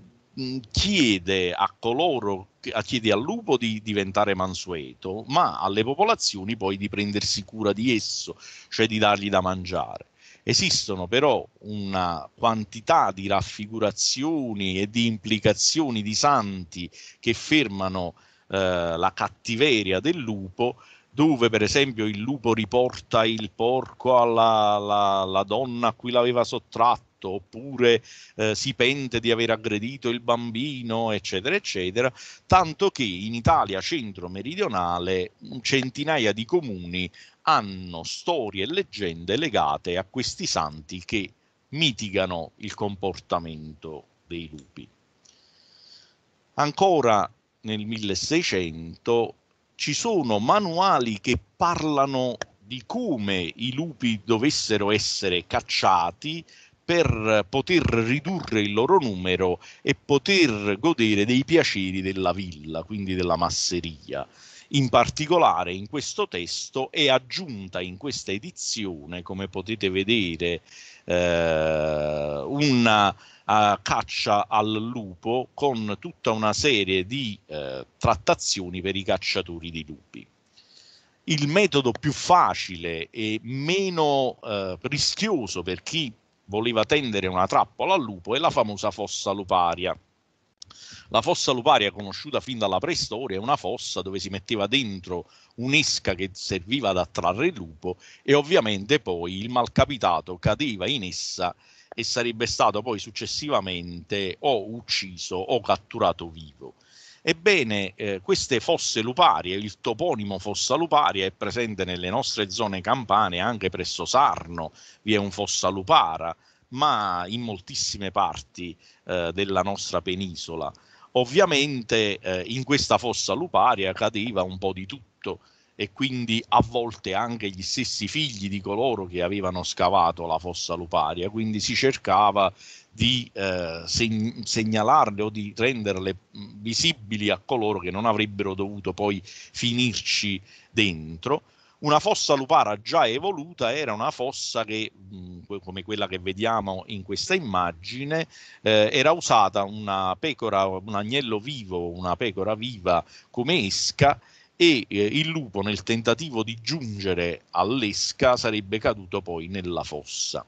chiede a coloro chiede al lupo di diventare mansueto, ma alle popolazioni poi di prendersi cura di esso, cioè di dargli da mangiare. Esistono però una quantità di raffigurazioni e di implicazioni di santi che fermano eh, la cattiveria del lupo dove per esempio il lupo riporta il porco alla, alla, alla donna a cui l'aveva sottratto, oppure eh, si pente di aver aggredito il bambino, eccetera, eccetera, tanto che in Italia centro-meridionale centinaia di comuni hanno storie e leggende legate a questi santi che mitigano il comportamento dei lupi. Ancora nel 1600 ci sono manuali che parlano di come i lupi dovessero essere cacciati per poter ridurre il loro numero e poter godere dei piaceri della villa, quindi della masseria. In particolare in questo testo è aggiunta in questa edizione, come potete vedere, eh, una eh, caccia al lupo con tutta una serie di eh, trattazioni per i cacciatori di lupi. Il metodo più facile e meno eh, rischioso per chi voleva tendere una trappola al lupo è la famosa fossa luparia la fossa luparia, conosciuta fin dalla preistoria, è una fossa dove si metteva dentro un'esca che serviva ad attrarre il lupo e ovviamente poi il malcapitato cadeva in essa e sarebbe stato poi successivamente o ucciso o catturato vivo. Ebbene, eh, queste fosse luparie, il toponimo fossa luparia è presente nelle nostre zone campane anche presso Sarno, vi è un fossa lupara, ma in moltissime parti eh, della nostra penisola. Ovviamente eh, in questa fossa luparia cadeva un po' di tutto e quindi a volte anche gli stessi figli di coloro che avevano scavato la fossa luparia, quindi si cercava di eh, seg- segnalarle o di renderle visibili a coloro che non avrebbero dovuto poi finirci dentro una fossa lupara già evoluta era una fossa che, come quella che vediamo in questa immagine, eh, era usata una pecora, un agnello vivo, una pecora viva come esca e eh, il lupo nel tentativo di giungere all'esca sarebbe caduto poi nella fossa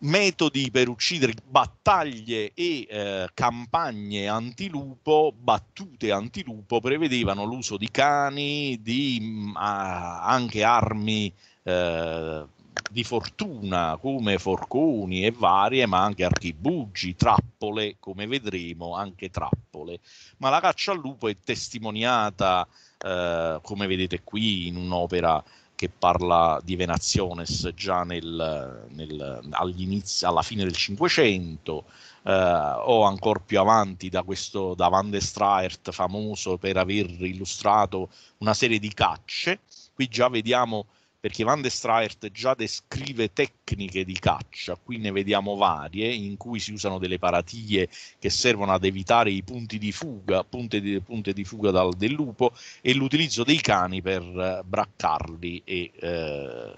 metodi per uccidere battaglie e eh, campagne antilupo, battute antilupo, prevedevano l'uso di cani, di mh, mm, anche armi eh, di fortuna come forconi e varie, ma anche archibugi, trappole, come vedremo, anche trappole. Ma la caccia al lupo è testimoniata, eh, come vedete qui, in un'opera che parla di Venaziones già nel, nel, alla fine del Cinquecento, eh, o ancora più avanti da, questo, da Van de Straert, famoso per aver illustrato una serie di cacce. Qui già vediamo perché Van de Straert già descrive tecniche di caccia, qui ne vediamo varie, in cui si usano delle paratie che servono ad evitare i punti di fuga, punte di, punte di fuga dal, del lupo e l'utilizzo dei cani per eh, braccarli e eh,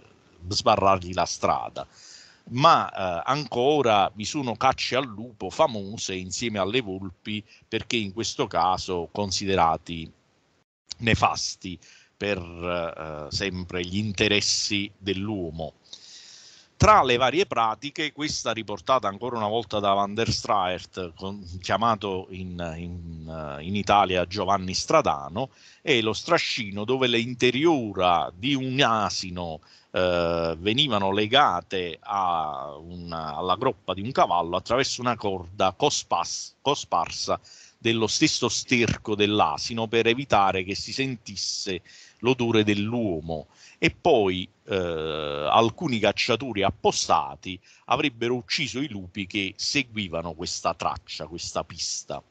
sbarrargli la strada. Ma eh, ancora vi sono cacce al lupo famose insieme alle volpi, perché in questo caso considerati nefasti per eh, sempre gli interessi dell'uomo. Tra le varie pratiche, questa riportata ancora una volta da Van der Straert, con, chiamato in, in, eh, in, Italia Giovanni Stradano, è lo strascino dove le interiora di un asino eh, venivano legate una, alla groppa di un cavallo attraverso una corda cospas, cosparsa dello stesso sterco dell'asino per evitare che si sentisse l'odore dell'uomo e poi eh, alcuni cacciatori appostati avrebbero ucciso i lupi che seguivano questa traccia, questa pista.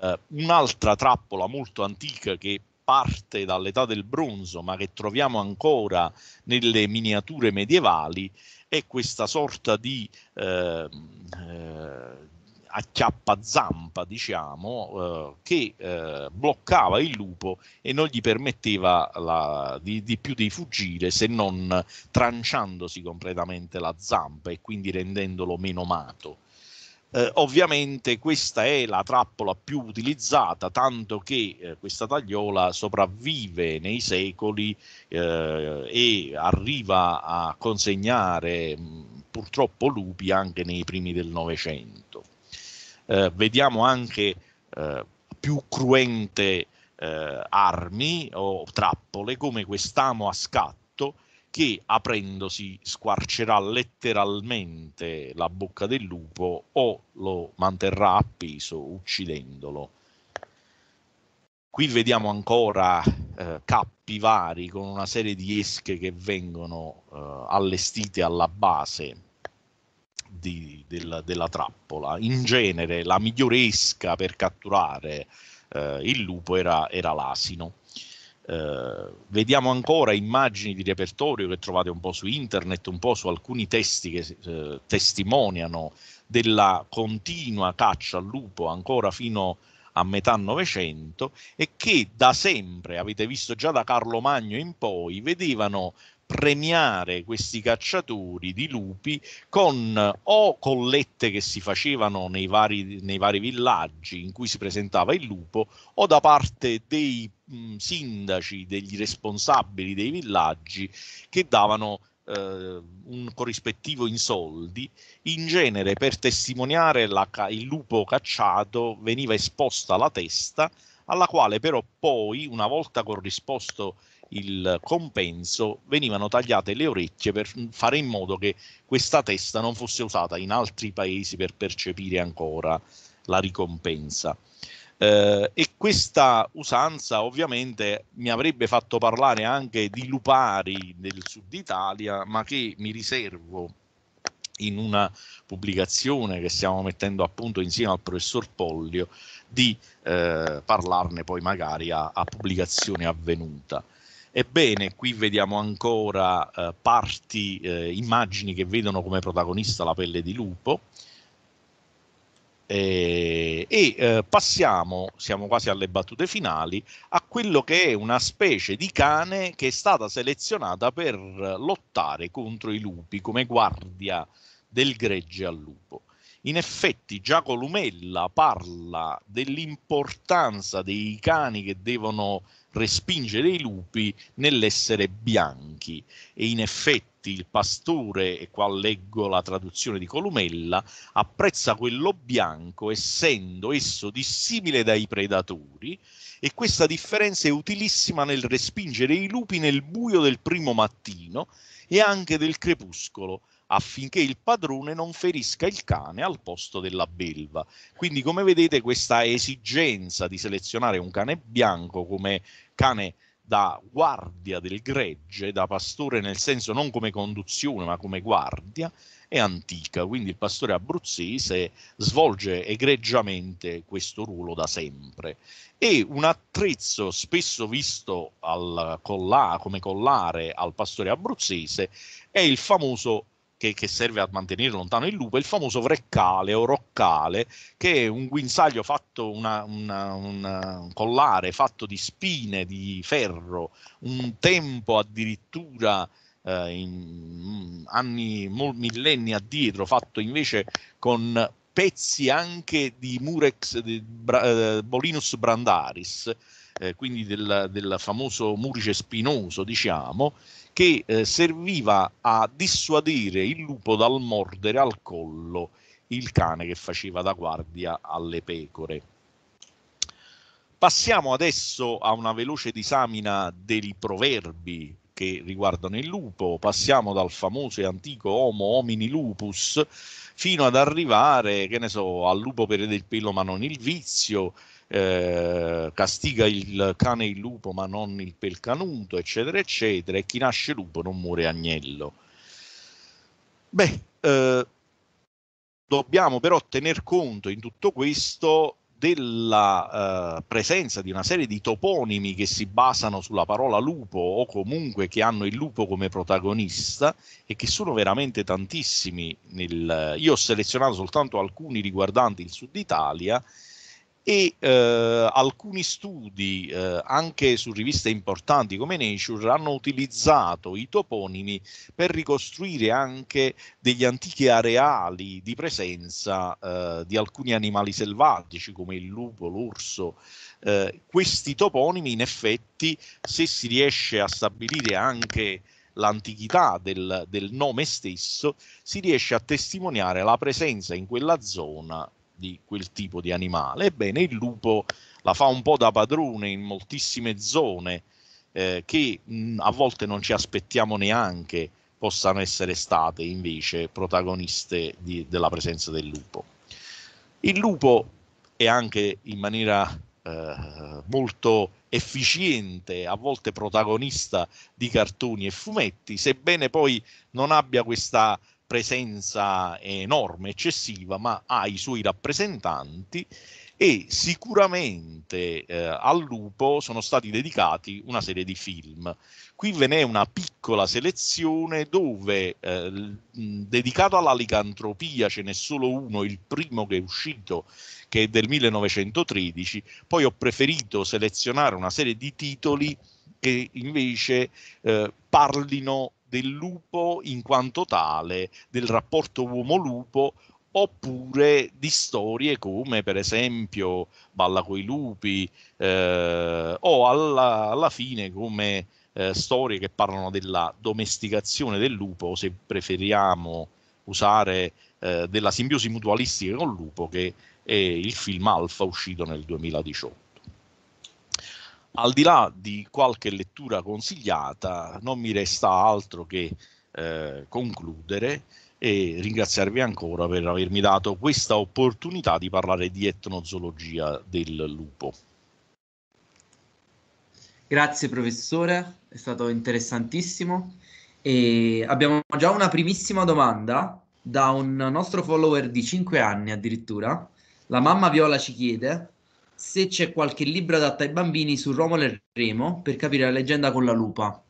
Eh, un'altra trappola molto antica che parte dall'età del bronzo ma che troviamo ancora nelle miniature medievali è questa sorta di, ehm, eh, acchiappa zampa, diciamo, eh, che eh, bloccava il lupo e non gli permetteva la, di, di, più di fuggire se non tranciandosi completamente la zampa e quindi rendendolo meno mato. Eh, ovviamente questa è la trappola più utilizzata, tanto che eh, questa tagliola sopravvive nei secoli eh, e arriva a consegnare mh, purtroppo lupi anche nei primi del Novecento eh, vediamo anche eh, più cruente eh, armi o trappole come quest'amo a scatto che aprendosi squarcerà letteralmente la bocca del lupo o lo manterrà appeso uccidendolo. Qui vediamo ancora eh, cappi vari con una serie di esche che vengono eh, allestite alla base di, del, della trappola. In genere la migliore esca per catturare eh, il lupo era, era l'asino. Eh, vediamo ancora immagini di repertorio che trovate un po' su internet, un po' su alcuni testi che eh, testimoniano della continua caccia al lupo ancora fino a metà Novecento e che da sempre, avete visto già da Carlo Magno in poi, vedevano premiare questi cacciatori di lupi con o collette che si facevano nei vari, nei vari villaggi in cui si presentava il lupo o da parte dei mh, mm, sindaci, degli responsabili dei villaggi che davano Uh, un corrispettivo in soldi, in genere per testimoniare la, il lupo cacciato veniva esposta la testa, alla quale però poi, una volta corrisposto il compenso, venivano tagliate le orecchie per fare in modo che questa testa non fosse usata in altri paesi per percepire ancora la ricompensa. Eh, e questa usanza ovviamente mi avrebbe fatto parlare anche di lupari del sud Italia, ma che mi riservo in una pubblicazione che stiamo mettendo appunto insieme al professor Pollio di eh, parlarne poi magari a, a pubblicazione avvenuta. Ebbene, qui vediamo ancora eh, parti, eh, immagini che vedono come protagonista la pelle di lupo. Eh, e, e eh, passiamo, siamo quasi alle battute finali, a quello che è una specie di cane che è stata selezionata per lottare contro i lupi come guardia del gregge al lupo. In effetti Giacomo Lumella parla dell'importanza dei cani che devono respingere i lupi nell'essere bianchi e in effetti il pastore, e qua leggo la traduzione di Columella, apprezza quello bianco essendo esso dissimile dai predatori e questa differenza è utilissima nel respingere i lupi nel buio del primo mattino e anche del crepuscolo affinché il padrone non ferisca il cane al posto della belva. Quindi, come vedete, questa esigenza di selezionare un cane bianco come cane da guardia del gregge, da pastore nel senso non come conduzione ma come guardia, è antica, quindi il pastore abruzzese svolge egregiamente questo ruolo da sempre. E un attrezzo spesso visto colla, come collare al pastore abruzzese è il famoso che, che, serve a mantenere lontano il lupo, è il famoso vreccale o roccale, che è un guinzaglio fatto, una, una, una, un collare fatto di spine di ferro, un tempo addirittura eh, in mm, anni, millenni addietro, fatto invece con pezzi anche di Murex di Bra- eh, Bolinus Brandaris eh, quindi del, del, famoso murice spinoso, diciamo, che eh, serviva a dissuadere il lupo dal mordere al collo il cane che faceva da guardia alle pecore. Passiamo adesso a una veloce disamina dei proverbi che riguardano il lupo, passiamo dal famoso e antico Homo homini lupus fino ad arrivare, che ne so, al lupo perde il pelo ma non il vizio, eh, castiga il cane il lupo ma non il pelcanuto, eccetera, eccetera, e chi nasce lupo non muore agnello. Beh, eh, dobbiamo però tener conto in tutto questo della eh, presenza di una serie di toponimi che si basano sulla parola lupo o comunque che hanno il lupo come protagonista e che sono veramente tantissimi. Nel... Io ho selezionato soltanto alcuni riguardanti il sud Italia e eh, alcuni studi eh, anche su riviste importanti come Nature hanno utilizzato i toponimi per ricostruire anche degli antichi areali di presenza eh, di alcuni animali selvatici come il lupo, l'orso. Eh, questi toponimi in effetti se si riesce a stabilire anche l'antichità del, del nome stesso si riesce a testimoniare la presenza in quella zona di quel tipo di animale. Ebbene, il lupo la fa un po' da padrone in moltissime zone eh, che mh, mm, a volte non ci aspettiamo neanche possano essere state invece protagoniste di, della presenza del lupo. Il lupo è anche in maniera eh, molto efficiente, a volte protagonista di cartoni e fumetti, sebbene poi non abbia questa presenza enorme, eccessiva, ma ha i suoi rappresentanti e sicuramente eh, al lupo sono stati dedicati una serie di film. Qui ve n'è una piccola selezione dove eh, dedicato alla licantropia ce n'è solo uno, il primo che è uscito, che è del 1913, poi ho preferito selezionare una serie di titoli che invece eh, parlino del lupo in quanto tale, del rapporto uomo-lupo, oppure di storie come per esempio Balla coi lupi eh, o alla, alla, fine come eh, storie che parlano della domesticazione del lupo se preferiamo usare eh, della simbiosi mutualistica con il lupo che è il film Alfa uscito nel 2018 al di là di qualche lettura consigliata, non mi resta altro che eh, concludere e ringraziarvi ancora per avermi dato questa opportunità di parlare di etnozoologia del lupo. Grazie professore, è stato interessantissimo e abbiamo già una primissima domanda da un nostro follower di 5 anni addirittura. La mamma Viola ci chiede se c'è qualche libro adatto ai bambini su Romolo e Remo per capire la leggenda con la lupa.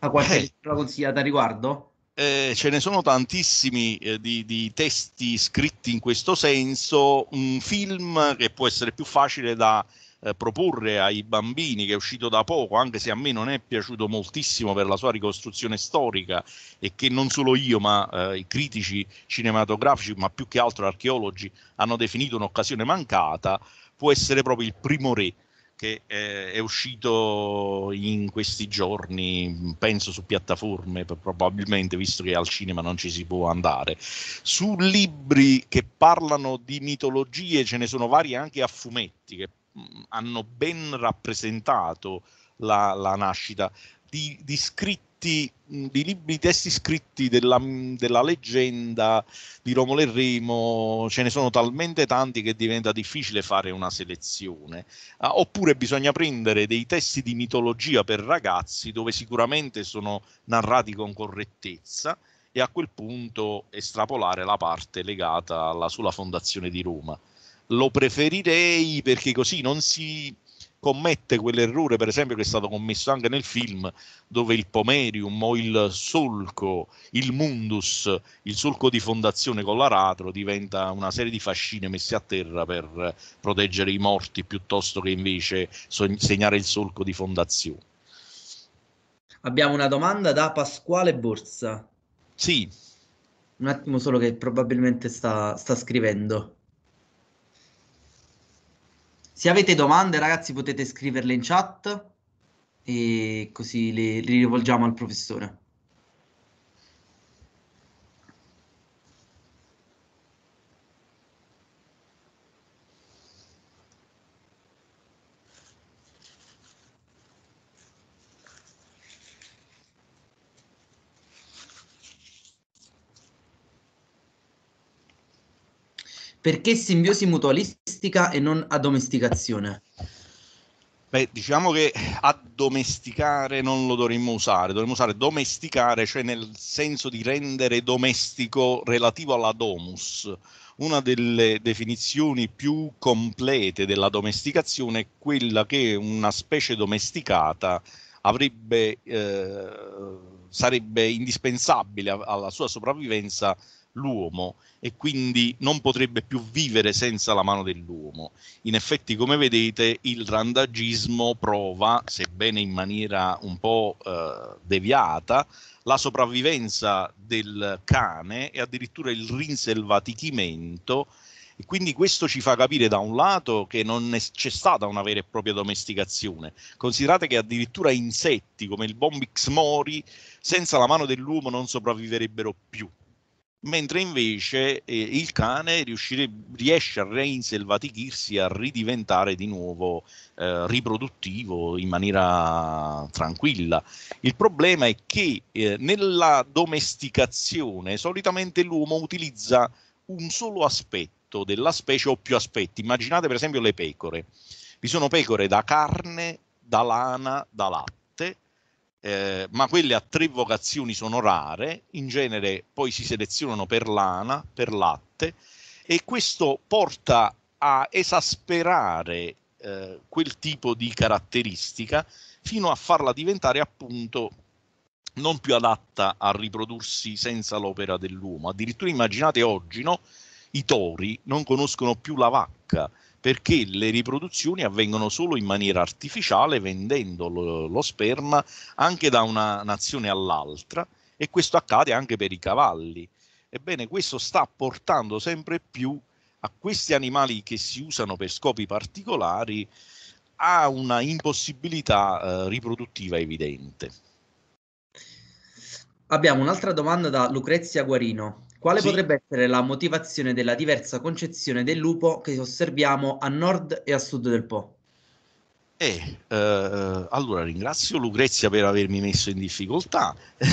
Ha qualche eh. libro consigliata a riguardo? Eh, ce ne sono tantissimi eh, di, di, testi scritti in questo senso. Un film che può essere più facile da eh, proporre ai bambini, che è uscito da poco, anche se a me non è piaciuto moltissimo per la sua ricostruzione storica e che non solo io, ma eh, i critici cinematografici, ma più che altro archeologi, hanno definito un'occasione mancata può essere proprio il primo re che eh, è uscito in questi giorni, penso su piattaforme probabilmente, visto che al cinema non ci si può andare. Su libri che parlano di mitologie ce ne sono vari anche a fumetti che mh, mm, hanno ben rappresentato la, la, nascita di, di scritti, mm, di libri, di testi scritti della, della, leggenda di Romolo e Remo, ce ne sono talmente tanti che diventa difficile fare una selezione. Ah, oppure bisogna prendere dei testi di mitologia per ragazzi, dove sicuramente sono narrati con correttezza, e a quel punto estrapolare la parte legata alla, sulla fondazione di Roma. Lo preferirei perché così non si commette quell'errore, per esempio, che è stato commesso anche nel film, dove il pomerium o il solco, il mundus, il solco di fondazione con l'aratro diventa una serie di fascine messe a terra per proteggere i morti piuttosto che invece segnare il solco di fondazione. Abbiamo una domanda da Pasquale Borsa. Sì. Un attimo solo che probabilmente sta, sta scrivendo. Se avete domande, ragazzi, potete scriverle in chat e così le, le rivolgiamo al professore. Perché simbiosi mutualistica e non addomesticazione? Beh, diciamo che addomesticare non lo dovremmo usare, dovremmo usare domesticare, cioè nel senso di rendere domestico relativo alla domus. Una delle definizioni più complete della domesticazione è quella che una specie domesticata avrebbe, eh, sarebbe indispensabile alla sua sopravvivenza l'uomo e quindi non potrebbe più vivere senza la mano dell'uomo. In effetti, come vedete, il randagismo prova, sebbene in maniera un po' eh, deviata, la sopravvivenza del cane e addirittura il rinselvatichimento. E quindi questo ci fa capire da un lato che non c'è stata una vera e propria domesticazione. Considerate che addirittura insetti come il Bombix mori senza la mano dell'uomo non sopravviverebbero più mentre invece eh, il cane riesce a reinselvatichirsi, a ridiventare di nuovo eh, riproduttivo in maniera tranquilla. Il problema è che eh, nella domesticazione solitamente l'uomo utilizza un solo aspetto della specie o più aspetti. Immaginate per esempio le pecore. Vi sono pecore da carne, da lana, da latte eh, ma quelle a tre vocazioni sono rare, in genere poi si selezionano per lana, per latte e questo porta a esasperare eh, quel tipo di caratteristica fino a farla diventare appunto non più adatta a riprodursi senza l'opera dell'uomo. Addirittura immaginate oggi, no? I tori non conoscono più la vacca, perché le riproduzioni avvengono solo in maniera artificiale vendendo lo, lo sperma anche da una nazione all'altra e questo accade anche per i cavalli. Ebbene, questo sta portando sempre più a questi animali che si usano per scopi particolari a una impossibilità eh, riproduttiva evidente. Abbiamo un'altra domanda da Lucrezia Guarino. Quale sì. potrebbe essere la motivazione della diversa concezione del lupo che osserviamo a nord e a sud del Po? Eh, eh, allora ringrazio Lucrezia per avermi messo in difficoltà,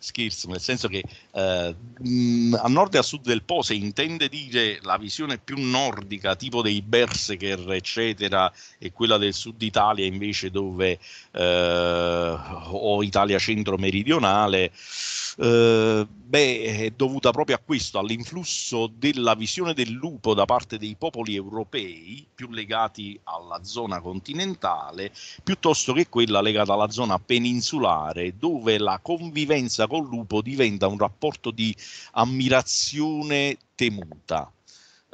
scherzo, nel senso che eh, mm, a nord e a sud del Po se intende dire la visione più nordica, tipo dei Berserker, eccetera, e quella del sud Italia invece dove eh, o Italia centro-meridionale, eh, beh, è dovuta proprio a questo, all'influsso della visione del lupo da parte dei popoli europei più legati alla zona continentale continentale piuttosto che quella legata alla zona peninsulare dove la convivenza col lupo diventa un rapporto di ammirazione temuta.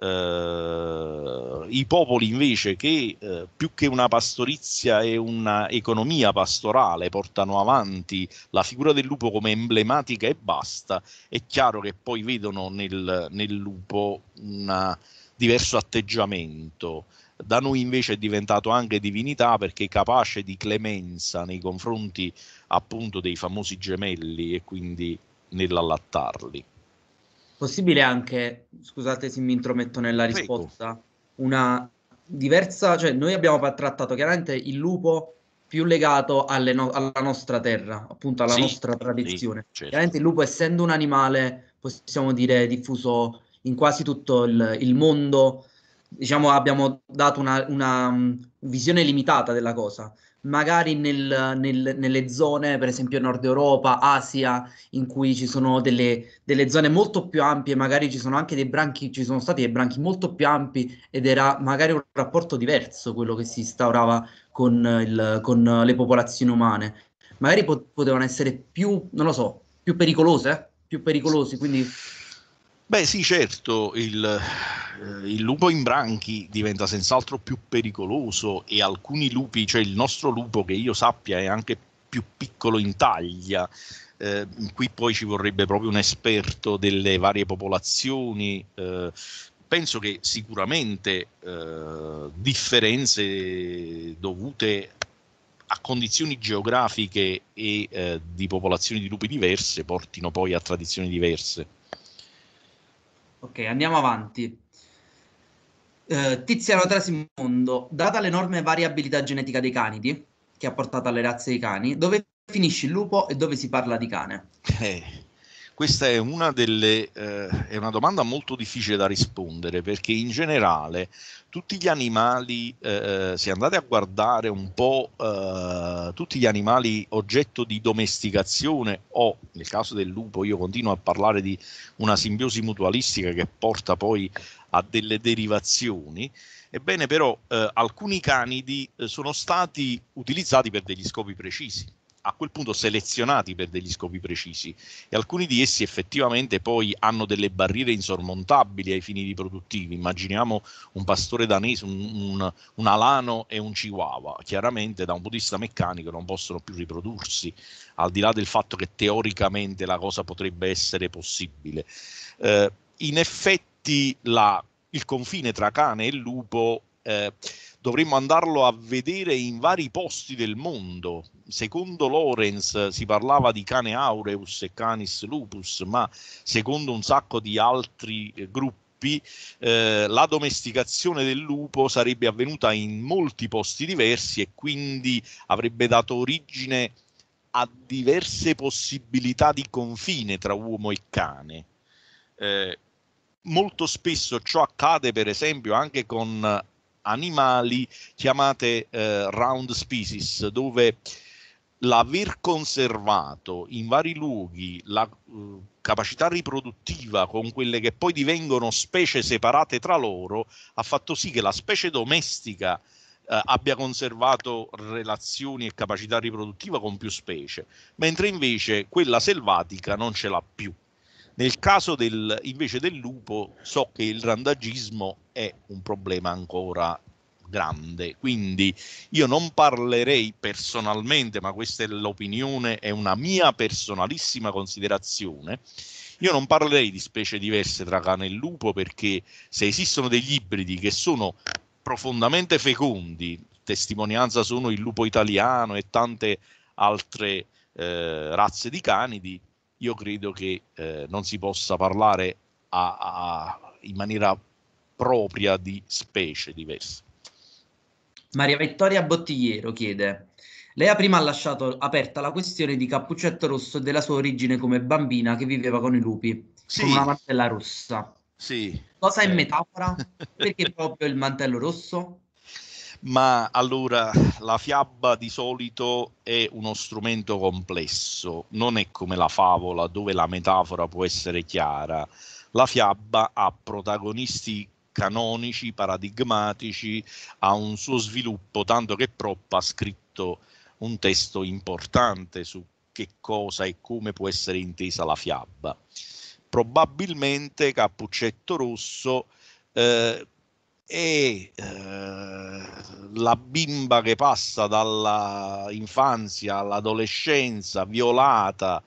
Uh, I popoli invece che uh, più che una pastorizia e un'economia pastorale portano avanti la figura del lupo come emblematica e basta, è chiaro che poi vedono nel, nel lupo un diverso atteggiamento da noi invece è diventato anche divinità perché capace di clemenza nei confronti appunto dei famosi gemelli e quindi nell'allattarli. Possibile anche, scusate se mi intrometto nella risposta, Prego. una diversa, cioè noi abbiamo trattato chiaramente il lupo più legato no- alla nostra terra, appunto alla sì, nostra tradizione. Sì, certo. Chiaramente il lupo essendo un animale, possiamo dire, diffuso in quasi tutto il, il mondo, diciamo, abbiamo dato una, una mm, visione limitata della cosa. Magari nel, nel, nelle zone, per esempio Nord Europa, Asia, in cui ci sono delle, delle, zone molto più ampie, magari ci sono anche dei branchi, ci sono stati dei branchi molto più ampi ed era magari un rapporto diverso quello che si instaurava con, il, con le popolazioni umane. Magari po- potevano essere più, non lo so, più pericolose, eh? più pericolosi, quindi Beh sì, certo, il, eh, il, lupo in branchi diventa senz'altro più pericoloso e alcuni lupi, cioè il nostro lupo che io sappia è anche più piccolo in taglia, eh, qui poi ci vorrebbe proprio un esperto delle varie popolazioni, eh, penso che sicuramente eh, differenze dovute a condizioni geografiche e eh, di popolazioni di lupi diverse portino poi a tradizioni diverse. Ok, andiamo avanti. Eh, Tiziano Trasimondo, data l'enorme variabilità genetica dei canidi, che ha portato alle razze dei cani, dove finisce il lupo e dove si parla di cane? Eh. Questa è una, delle, eh, è una domanda molto difficile da rispondere perché in generale tutti gli animali, eh, eh, se andate a guardare un po' eh, tutti gli animali oggetto di domesticazione o nel caso del lupo io continuo a parlare di una simbiosi mutualistica che porta poi a delle derivazioni, ebbene però eh, alcuni canidi eh, sono stati utilizzati per degli scopi precisi a quel punto selezionati per degli scopi precisi e alcuni di essi effettivamente poi hanno delle barriere insormontabili ai fini riproduttivi. Immaginiamo un pastore danese, un, un, un alano e un chihuahua, chiaramente da un punto di vista meccanico non possono più riprodursi, al di là del fatto che teoricamente la cosa potrebbe essere possibile. Eh, in effetti la, il confine tra cane e lupo eh, dovremmo andarlo a vedere in vari posti del mondo. Secondo Lorenz si parlava di cane aureus e canis lupus, ma secondo un sacco di altri eh, gruppi eh, la domesticazione del lupo sarebbe avvenuta in molti posti diversi e quindi avrebbe dato origine a diverse possibilità di confine tra uomo e cane. Eh, molto spesso ciò accade per esempio anche con animali chiamate eh, round species, dove l'aver conservato in vari luoghi la uh, capacità riproduttiva con quelle che poi divengono specie separate tra loro ha fatto sì che la specie domestica eh, abbia conservato relazioni e capacità riproduttiva con più specie, mentre invece quella selvatica non ce l'ha più. Nel caso del, invece del lupo so che il randagismo è un problema ancora grande, quindi io non parlerei personalmente, ma questa è l'opinione, è una mia personalissima considerazione, io non parlerei di specie diverse tra cane e lupo perché se esistono degli ibridi che sono profondamente fecondi, testimonianza sono il lupo italiano e tante altre eh, razze di canidi, io credo che eh, non si possa parlare a, a, in maniera propria di specie diverse. Maria Vittoria Bottigliero chiede: Lei ha prima lasciato aperta la questione di Cappuccetto Rosso e della sua origine come bambina che viveva con i lupi, sì. con una mantella rossa. Sì. Cosa eh. metafora? Perché proprio il mantello rosso? ma allora la fiaba di solito è uno strumento complesso, non è come la favola dove la metafora può essere chiara. La fiaba ha protagonisti canonici, paradigmatici, ha un suo sviluppo, tanto che Propp ha scritto un testo importante su che cosa e come può essere intesa la fiaba. Probabilmente Cappuccetto Rosso eh, e eh, la bimba che passa dall'infanzia all'adolescenza violata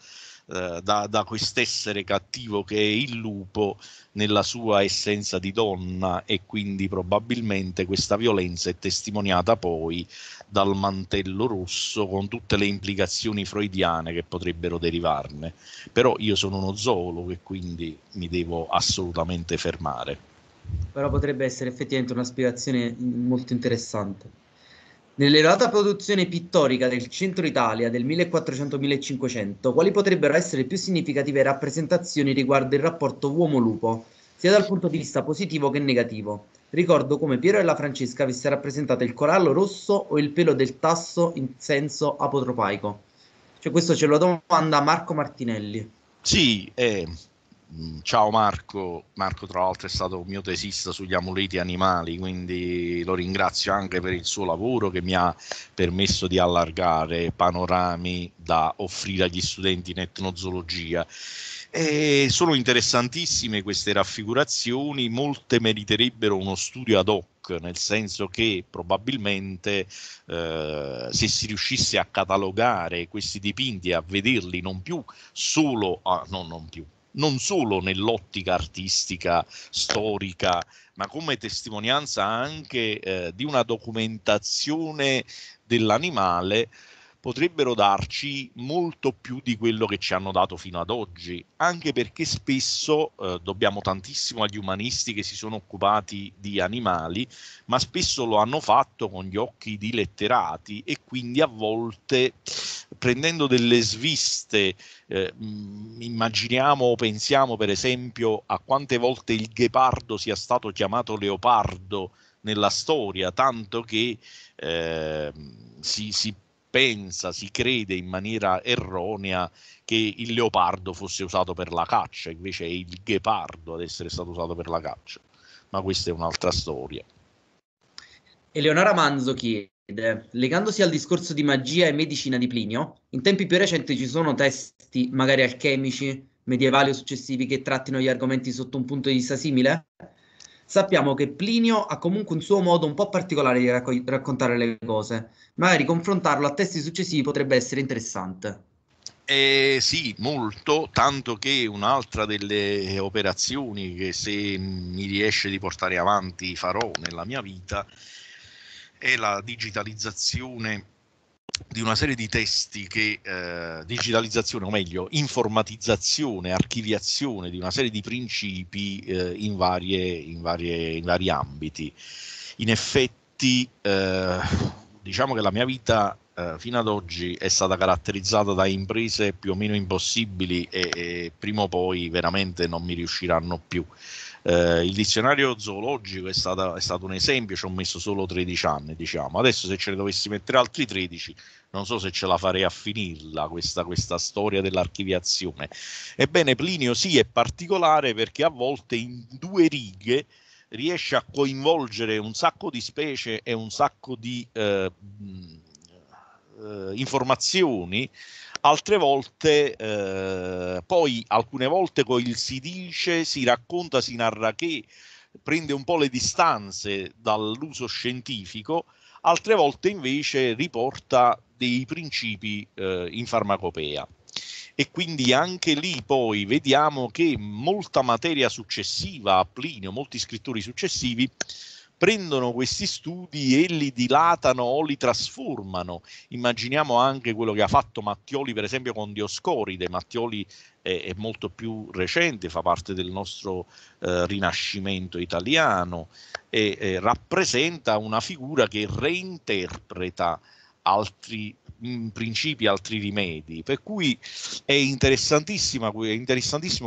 eh, da, da quest'essere cattivo che è il lupo nella sua essenza di donna e quindi probabilmente questa violenza è testimoniata poi dal mantello rosso con tutte le implicazioni freudiane che potrebbero derivarne. Però io sono uno zoologo e quindi mi devo assolutamente fermare però potrebbe essere effettivamente una spiegazione molto interessante. Nell'elevata produzione pittorica del centro Italia del 1400-1500, quali potrebbero essere più significative rappresentazioni riguardo il rapporto uomo-lupo, sia dal punto di vista positivo che negativo? Ricordo come Piero e la Francesca avesse rappresentato il corallo rosso o il pelo del tasso in senso apotropaico. Cioè, questo ce lo domanda Marco Martinelli. Sì, eh, Mm, ciao Marco, Marco tra l'altro è stato un mio tesista sugli amuleti animali, quindi lo ringrazio anche per il suo lavoro che mi ha permesso di allargare panorami da offrire agli studenti in etnozoologia. E sono interessantissime queste raffigurazioni, molte meriterebbero uno studio ad hoc, nel senso che probabilmente eh, se si riuscisse a catalogare questi dipinti e a vederli non più solo, a, ah, no, non più, non solo nell'ottica artistica, storica, ma come testimonianza anche eh, di una documentazione dell'animale potrebbero darci molto più di quello che ci hanno dato fino ad oggi, anche perché spesso eh, dobbiamo tantissimo agli umanisti che si sono occupati di animali, ma spesso lo hanno fatto con gli occhi di letterati e quindi a volte prendendo delle sviste, eh, mm, immaginiamo o pensiamo per esempio a quante volte il ghepardo sia stato chiamato leopardo nella storia, tanto che eh, si, si pensa, si crede in maniera erronea che il leopardo fosse usato per la caccia, invece è il ghepardo ad essere stato usato per la caccia. Ma questa è un'altra storia. Eleonora Manzo chiede, legandosi al discorso di magia e medicina di Plinio, in tempi più recenti ci sono testi, magari alchemici, medievali o successivi, che trattino gli argomenti sotto un punto di vista simile? sappiamo che Plinio ha comunque un suo modo un po' particolare di racco- raccontare le cose. Magari confrontarlo a testi successivi potrebbe essere interessante. Eh, sì, molto, tanto che un'altra delle operazioni che se mi riesce di portare avanti farò nella mia vita è la digitalizzazione di una serie di testi che eh, digitalizzazione, o meglio, informatizzazione, archiviazione di una serie di principi eh, in, varie, in, varie, in, vari ambiti. In effetti, eh, diciamo che la mia vita eh, fino ad oggi è stata caratterizzata da imprese più o meno impossibili e, e prima o poi veramente non mi riusciranno più eh, il dizionario zoologico è, stata, è, stato un esempio, ci ho messo solo 13 anni, diciamo. Adesso se ce ne dovessi mettere altri 13, non so se ce la farei a finirla questa, questa storia dell'archiviazione. Ebbene, Plinio sì è particolare perché a volte in due righe riesce a coinvolgere un sacco di specie e un sacco di eh, eh, informazioni altre volte, eh, poi alcune volte con il si dice, si racconta, si narra che prende un po' le distanze dall'uso scientifico, altre volte invece riporta dei principi eh, in farmacopea. E quindi anche lì poi vediamo che molta materia successiva a Plinio, molti scrittori successivi prendono questi studi e li dilatano o li trasformano. Immaginiamo anche quello che ha fatto Mattioli, per esempio, con Dioscoride. Mattioli è, è molto più recente, fa parte del nostro eh, rinascimento italiano e eh, rappresenta una figura che reinterpreta altri principi, altri rimedi. Per cui è, è interessantissimo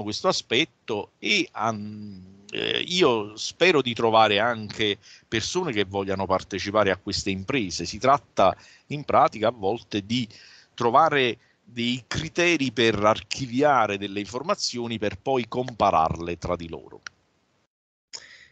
questo aspetto e. Um, eh, io spero di trovare anche persone che vogliano partecipare a queste imprese. Si tratta in pratica a volte di trovare dei criteri per archiviare delle informazioni per poi compararle tra di loro.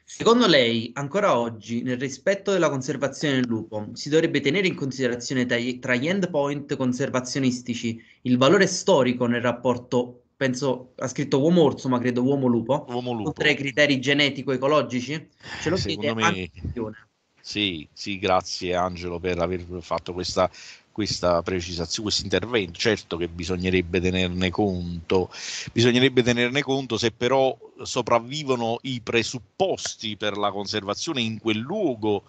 Secondo lei, ancora oggi, nel rispetto della conservazione del lupo, si dovrebbe tenere in considerazione tra gli endpoint conservazionistici il valore storico nel rapporto penso ha scritto uomo orso, ma credo uomo lupo, uomo lupo. oltre ai criteri genetico-ecologici, ce lo eh, Secondo chiede me... Sì, sì, grazie Angelo per aver fatto questa, questa precisazione, questo intervento. Certo che bisognerebbe tenerne conto, bisognerebbe tenerne conto se però sopravvivono i presupposti per la conservazione in quel luogo.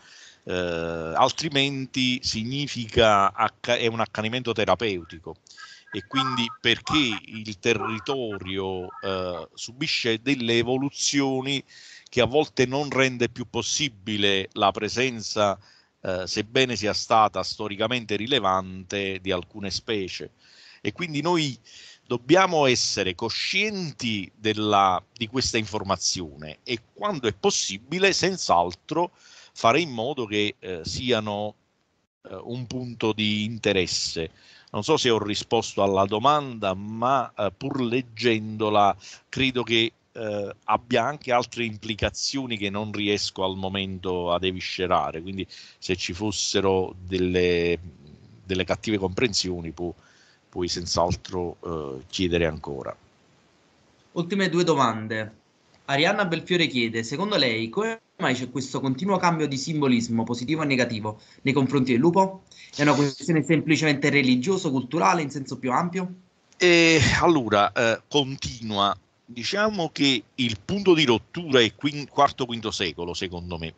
Eh, altrimenti significa acc- è un accanimento terapeutico e quindi perché il territorio eh, subisce delle evoluzioni che a volte non rende più possibile la presenza, eh, sebbene sia stata storicamente rilevante, di alcune specie. E quindi noi dobbiamo essere coscienti della, di questa informazione e quando è possibile, senz'altro, fare in modo che eh, siano eh, un punto di interesse. Non so se ho risposto alla domanda, ma eh, pur leggendola credo che eh, abbia anche altre implicazioni che non riesco al momento ad eviscerare, quindi se ci fossero delle, delle cattive comprensioni pu, puoi senz'altro eh, chiedere ancora. Ultime due domande. Arianna Belfiore chiede, secondo lei come mai c'è questo continuo cambio di simbolismo positivo e negativo nei confronti del lupo? È una questione semplicemente religioso, culturale in senso più ampio? E allora, eh, continua. Diciamo che il punto di rottura è quin- iv quinto secolo, secondo me,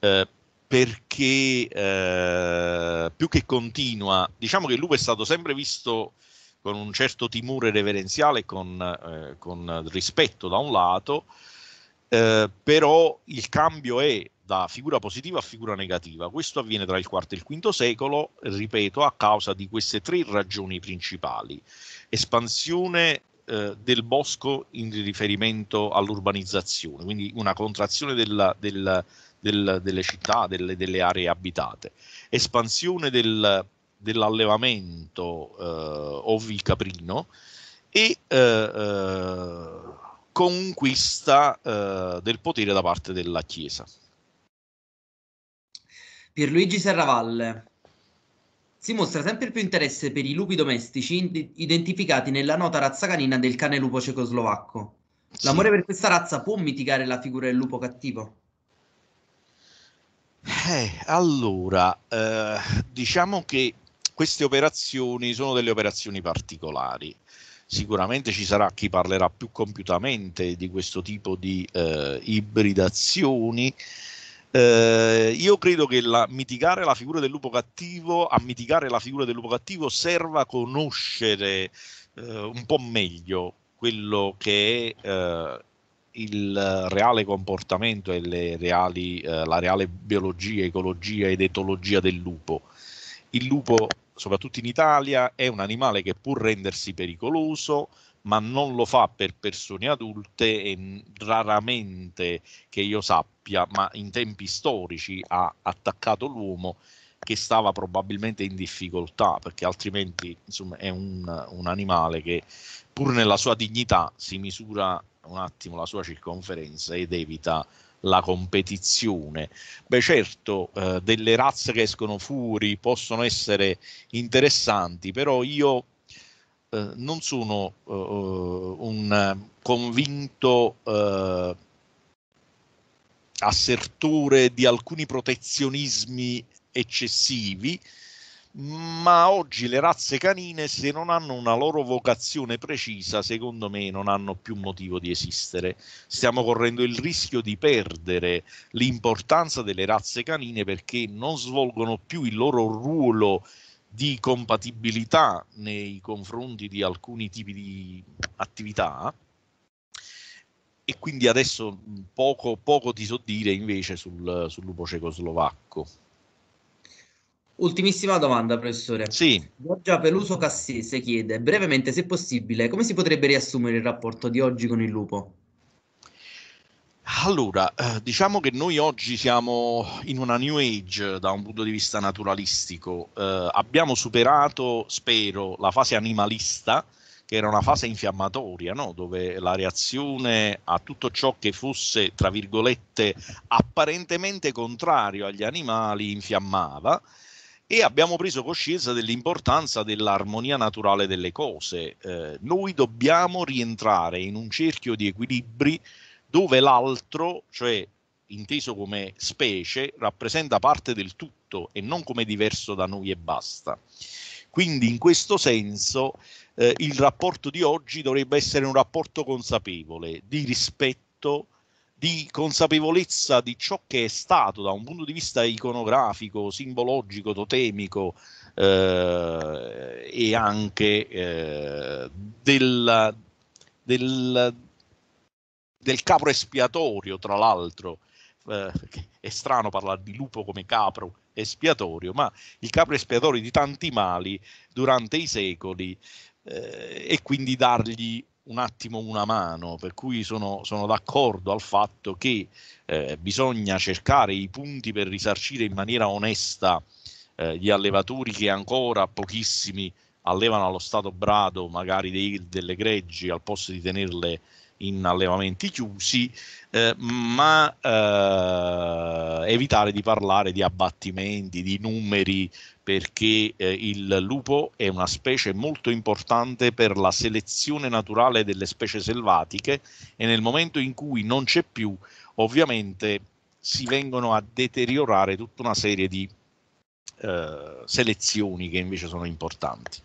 eh, perché eh, più che continua, diciamo che il lupo è stato sempre visto con un certo timore reverenziale, con, eh, con rispetto da un lato, eh, però il cambio è da figura positiva a figura negativa. Questo avviene tra il IV e il V secolo, ripeto, a causa di queste tre ragioni principali. Espansione eh, del bosco in riferimento all'urbanizzazione, quindi una contrazione della, della, del, delle città, delle, delle aree abitate, espansione del, dell'allevamento eh, caprino e eh, eh, conquista eh, del potere da parte della Chiesa. Pierluigi Serravalle si mostra sempre più interesse per i lupi domestici identificati nella nota razza canina del cane lupo cecoslovacco. L'amore per questa razza può mitigare la figura del lupo cattivo? Eh, allora, eh, diciamo che queste operazioni sono delle operazioni particolari. Sicuramente ci sarà chi parlerà più compiutamente di questo tipo di eh, ibridazioni. Eh, io credo che la, mitigare la figura del lupo cattivo, a mitigare la figura del lupo cattivo serva conoscere eh, un po' meglio quello che è eh, il reale comportamento e reali, eh, la reale biologia, ecologia ed etologia del lupo il lupo soprattutto in Italia, è un animale che può rendersi pericoloso, ma non lo fa per persone adulte e raramente che io sappia, ma in tempi storici ha attaccato l'uomo che stava probabilmente in difficoltà, perché altrimenti insomma, è un, un animale che pur nella sua dignità si misura un attimo la sua circonferenza ed evita la competizione. Beh certo, eh, delle razze che escono fuori possono essere interessanti, però io eh, non sono eh, eh un convinto eh, assertore di alcuni protezionismi eccessivi, ma oggi le razze canine, se non hanno una loro vocazione precisa, secondo me non hanno più motivo di esistere. Stiamo correndo il rischio di perdere l'importanza delle razze canine perché non svolgono più il loro ruolo di compatibilità nei confronti di alcuni tipi di attività. E quindi adesso poco, poco ti so dire invece sul, sul lupo cecoslovacco. Ultimissima domanda, professore. Sì. Giorgia Peluso Cassese chiede brevemente, se possibile, come si potrebbe riassumere il rapporto di oggi con il lupo? Allora, eh, diciamo che noi oggi siamo in una new age da un punto di vista naturalistico. Eh, abbiamo superato, spero, la fase animalista, che era una fase infiammatoria, no? dove la reazione a tutto ciò che fosse, tra virgolette, apparentemente contrario agli animali infiammava e abbiamo preso coscienza dell'importanza dell'armonia naturale delle cose. Eh, noi dobbiamo rientrare in un cerchio di equilibri dove l'altro, cioè inteso come specie, rappresenta parte del tutto e non come diverso da noi e basta. Quindi in questo senso eh, il rapporto di oggi dovrebbe essere un rapporto consapevole di rispetto di consapevolezza di ciò che è stato da un punto di vista iconografico, simbologico, totemico eh, e anche eh, del, del, del, capro espiatorio, tra l'altro. Eh, è strano parlare di lupo come capro espiatorio, ma il capro espiatorio di tanti mali durante i secoli eh, e quindi dargli un attimo una mano, per cui sono, sono d'accordo al fatto che eh, bisogna cercare i punti per risarcire in maniera onesta eh, gli allevatori che ancora pochissimi allevano allo stato brado magari dei, delle greggi al posto di tenerle in allevamenti chiusi, eh, ma eh, evitare di parlare di abbattimenti, di numeri perché eh, il lupo è una specie molto importante per la selezione naturale delle specie selvatiche e nel momento in cui non c'è più, ovviamente si vengono a deteriorare tutta una serie di eh, selezioni che invece sono importanti.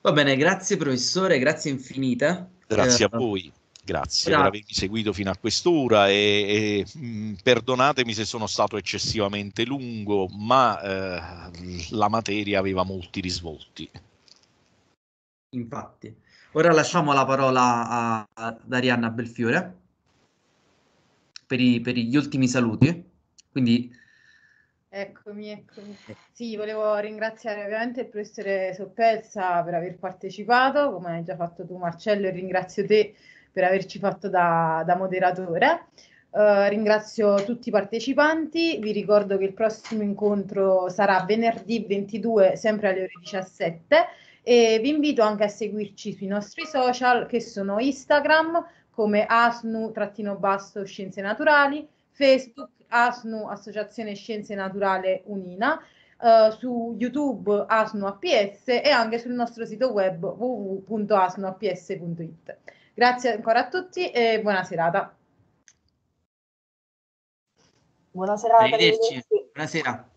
Va bene, grazie professore, grazie infinita. Grazie eh, a voi. Grazie per avermi seguito fino a quest'ora e, e mh, mm, perdonatemi se sono stato eccessivamente lungo, ma eh, la materia aveva molti risvolti. Infatti, ora lasciamo la parola ad Arianna Belfiore per, i, per gli ultimi saluti. Quindi Eccomi, eccomi. Sì, volevo ringraziare ovviamente il professore Soppelsa per aver partecipato, come hai già fatto tu Marcello, e ringrazio te per averci fatto da, da moderatore. Uh, ringrazio tutti i partecipanti, vi ricordo che il prossimo incontro sarà venerdì 22 sempre alle ore 17 e vi invito anche a seguirci sui nostri social che sono Instagram come asnu-basso scienze naturali, Facebook ASNU Associazione Scienze Naturale Unina, uh, su YouTube ASNU APS e anche sul nostro sito web www.asnuaps.it. Grazie ancora a tutti e buona serata. Buona serata. Arrivederci. Buonasera.